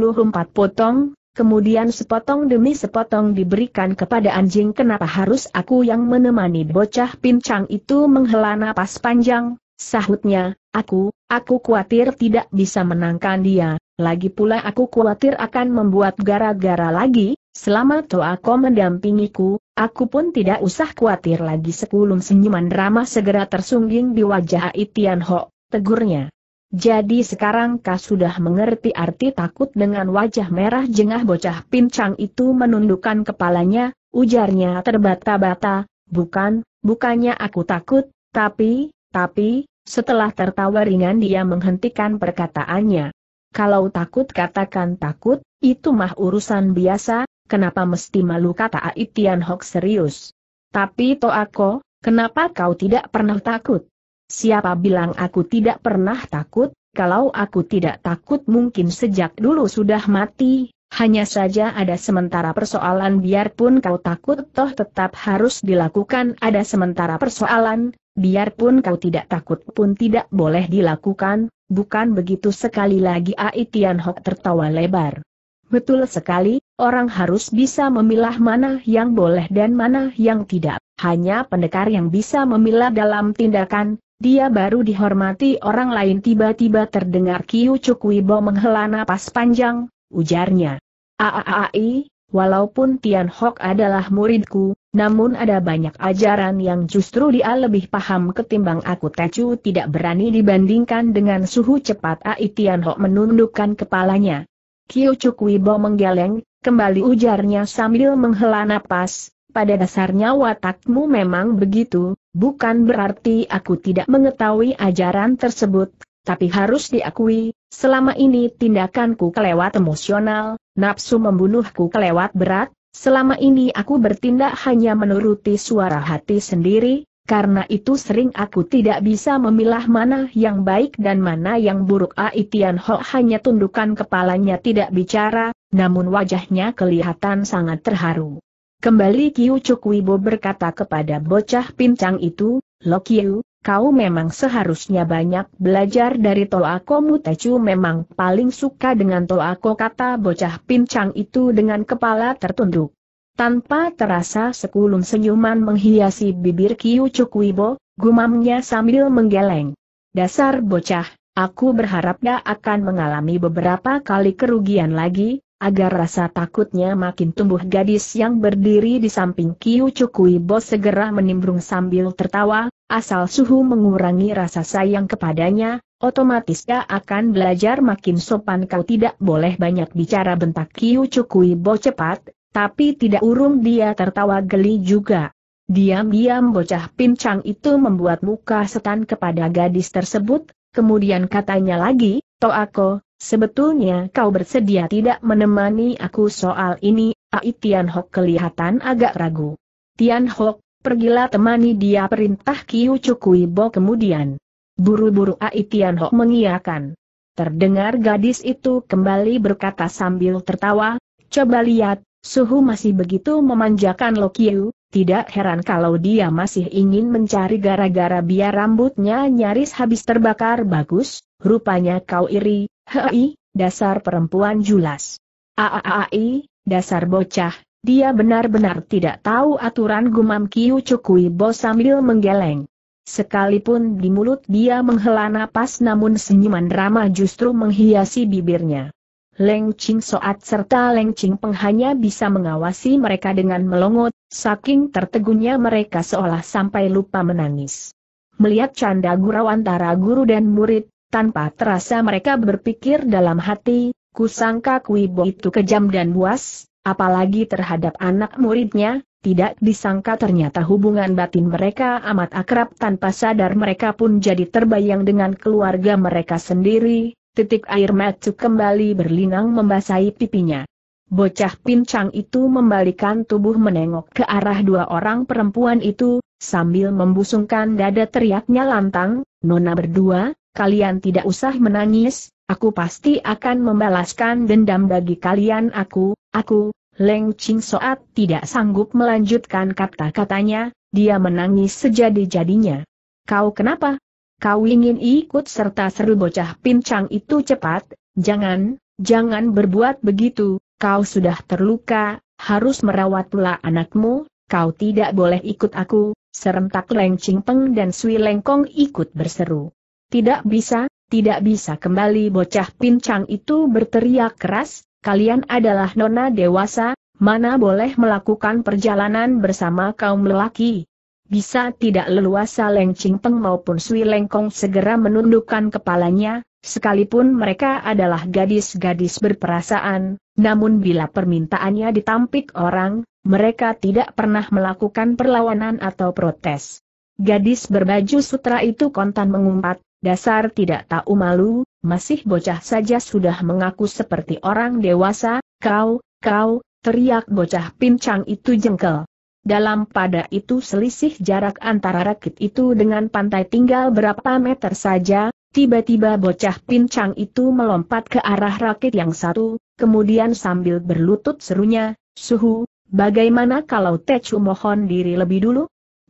potong, kemudian sepotong demi sepotong diberikan kepada anjing kenapa harus aku yang menemani bocah pincang itu menghela napas panjang, Sahutnya, aku, aku khawatir tidak bisa menangkan dia, lagi pula aku khawatir akan membuat gara-gara lagi, selama kau mendampingiku, aku pun tidak usah khawatir lagi sekulum senyuman ramah segera tersungging di wajah Aitian Ho, tegurnya. Jadi sekarang kau sudah mengerti arti takut dengan wajah merah jengah bocah pincang itu menundukkan kepalanya, ujarnya terbata-bata, bukan, bukannya aku takut, tapi, tapi, setelah tertawa ringan dia menghentikan perkataannya. Kalau takut katakan takut, itu mah urusan biasa, kenapa mesti malu kata Aitian Hok serius. Tapi Toako, kenapa kau tidak pernah takut? Siapa bilang aku tidak pernah takut, kalau aku tidak takut mungkin sejak dulu sudah mati, hanya saja ada sementara persoalan biarpun kau takut toh tetap harus dilakukan ada sementara persoalan, biarpun kau tidak takut pun tidak boleh dilakukan, bukan begitu sekali lagi Ai Tian Hok tertawa lebar. Betul sekali, orang harus bisa memilah mana yang boleh dan mana yang tidak. Hanya pendekar yang bisa memilah dalam tindakan, dia baru dihormati orang lain tiba-tiba terdengar Kiu Cukwibo menghela napas panjang, ujarnya. Aaai, walaupun Tian Hok adalah muridku, namun ada banyak ajaran yang justru dia lebih paham ketimbang aku Tecu tidak berani dibandingkan dengan suhu cepat Ai menundukkan kepalanya. Chuk Wibo menggeleng, kembali ujarnya sambil menghela napas, pada dasarnya watakmu memang begitu, bukan berarti aku tidak mengetahui ajaran tersebut, tapi harus diakui, selama ini tindakanku kelewat emosional, nafsu membunuhku kelewat berat, Selama ini aku bertindak hanya menuruti suara hati sendiri, karena itu sering aku tidak bisa memilah mana yang baik dan mana yang buruk. Aitian Ho hanya tundukkan kepalanya tidak bicara, namun wajahnya kelihatan sangat terharu. Kembali Kiu Chukwibo berkata kepada bocah pincang itu, Lo Kiu, kau memang seharusnya banyak belajar dari Toako Mutacu memang paling suka dengan Toako kata bocah pincang itu dengan kepala tertunduk. Tanpa terasa sekulum senyuman menghiasi bibir Kiu Cukwibo, gumamnya sambil menggeleng. Dasar bocah, aku berharap dia akan mengalami beberapa kali kerugian lagi, agar rasa takutnya makin tumbuh gadis yang berdiri di samping Kiu Cukwibo segera menimbrung sambil tertawa, Asal suhu mengurangi rasa sayang kepadanya, otomatis dia akan belajar makin sopan kau tidak boleh banyak bicara bentak Kiu Cukui Bo cepat, tapi tidak urung dia tertawa geli juga. Diam-diam bocah pincang itu membuat muka setan kepada gadis tersebut, kemudian katanya lagi, aku, sebetulnya kau bersedia tidak menemani aku soal ini, Ai Tian Hok kelihatan agak ragu. Tian Hok, pergilah temani dia perintah Kiu cukui bo kemudian. Buru-buru Ai Ho mengiakan. Terdengar gadis itu kembali berkata sambil tertawa, coba lihat, suhu masih begitu memanjakan lo kiu tidak heran kalau dia masih ingin mencari gara-gara biar rambutnya nyaris habis terbakar bagus, rupanya kau iri, hei, dasar perempuan julas. Aaai, dasar bocah, dia benar-benar tidak tahu aturan gumam Kiu Cukui Bo sambil menggeleng. Sekalipun di mulut dia menghela napas namun senyuman ramah justru menghiasi bibirnya. Leng Ching Soat serta Leng Ching Peng hanya bisa mengawasi mereka dengan melongot, saking tertegunnya mereka seolah sampai lupa menangis. Melihat canda gurau antara guru dan murid, tanpa terasa mereka berpikir dalam hati, kusangka Bo itu kejam dan buas, Apalagi terhadap anak muridnya, tidak disangka ternyata hubungan batin mereka amat akrab tanpa sadar mereka pun jadi terbayang dengan keluarga mereka sendiri, titik air mata kembali berlinang membasahi pipinya. Bocah pincang itu membalikan tubuh menengok ke arah dua orang perempuan itu, sambil membusungkan dada teriaknya lantang, Nona berdua, kalian tidak usah menangis, aku pasti akan membalaskan dendam bagi kalian aku, Aku, Leng Ching Soat tidak sanggup melanjutkan kata-katanya, dia menangis sejadi-jadinya. Kau kenapa? Kau ingin ikut serta seru bocah pincang itu cepat, jangan, jangan berbuat begitu, kau sudah terluka, harus merawat pula anakmu, kau tidak boleh ikut aku, serentak Leng Ching Peng dan Sui Leng Kong ikut berseru. Tidak bisa, tidak bisa kembali bocah pincang itu berteriak keras, kalian adalah nona dewasa, mana boleh melakukan perjalanan bersama kaum lelaki. Bisa tidak leluasa Leng Peng maupun Sui Kong segera menundukkan kepalanya, sekalipun mereka adalah gadis-gadis berperasaan, namun bila permintaannya ditampik orang, mereka tidak pernah melakukan perlawanan atau protes. Gadis berbaju sutra itu kontan mengumpat, dasar tidak tahu malu, masih bocah saja sudah mengaku seperti orang dewasa, kau, kau, teriak bocah pincang itu jengkel. Dalam pada itu selisih jarak antara rakit itu dengan pantai tinggal berapa meter saja, tiba-tiba bocah pincang itu melompat ke arah rakit yang satu, kemudian sambil berlutut serunya, Suhu, bagaimana kalau Techu mohon diri lebih dulu?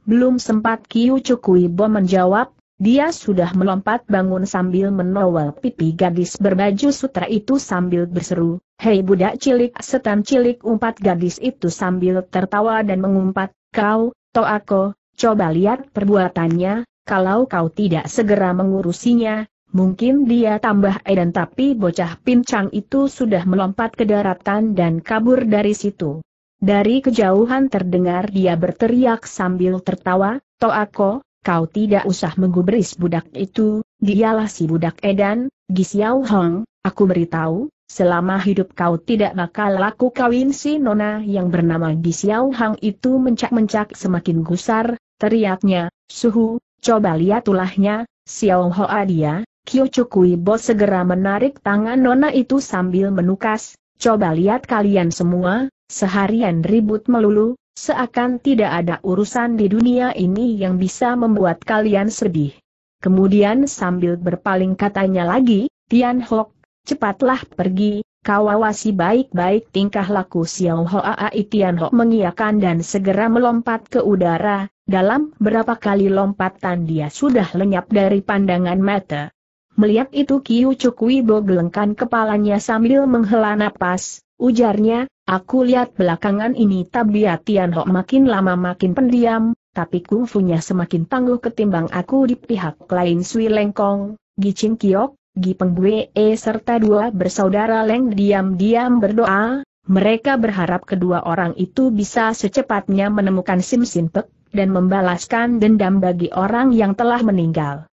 Belum sempat Kiu Cukui Bom menjawab, dia sudah melompat bangun sambil menowel pipi gadis berbaju sutra itu sambil berseru, Hei budak cilik setan cilik umpat gadis itu sambil tertawa dan mengumpat, Kau, aku, coba lihat perbuatannya, kalau kau tidak segera mengurusinya, mungkin dia tambah edan tapi bocah pincang itu sudah melompat ke daratan dan kabur dari situ. Dari kejauhan terdengar dia berteriak sambil tertawa, aku, kau tidak usah menggubris budak itu, dialah si budak edan, Gisiao Hong, aku beritahu, selama hidup kau tidak bakal laku kawin si nona yang bernama Gisiao Hong itu mencak-mencak semakin gusar, teriaknya, suhu, coba lihat ulahnya, Xiao Hoa dia, Chukui bos segera menarik tangan nona itu sambil menukas, coba lihat kalian semua, Seharian ribut melulu, seakan tidak ada urusan di dunia ini yang bisa membuat kalian sedih. Kemudian sambil berpaling katanya lagi, Tian Hok, cepatlah pergi, kau awasi baik-baik tingkah laku Xiao Hoa Tian Hok mengiakan dan segera melompat ke udara, dalam berapa kali lompatan dia sudah lenyap dari pandangan mata. Melihat itu Kiu Cukui Bo kepalanya sambil menghela napas, Ujarnya, aku lihat belakangan ini tabiat Tian makin lama makin pendiam, tapi kungfunya semakin tangguh ketimbang aku di pihak lain Sui Lengkong, Gicing Kiok, Gi e serta dua bersaudara Leng diam-diam berdoa, mereka berharap kedua orang itu bisa secepatnya menemukan Sim Sin Pek, dan membalaskan dendam bagi orang yang telah meninggal.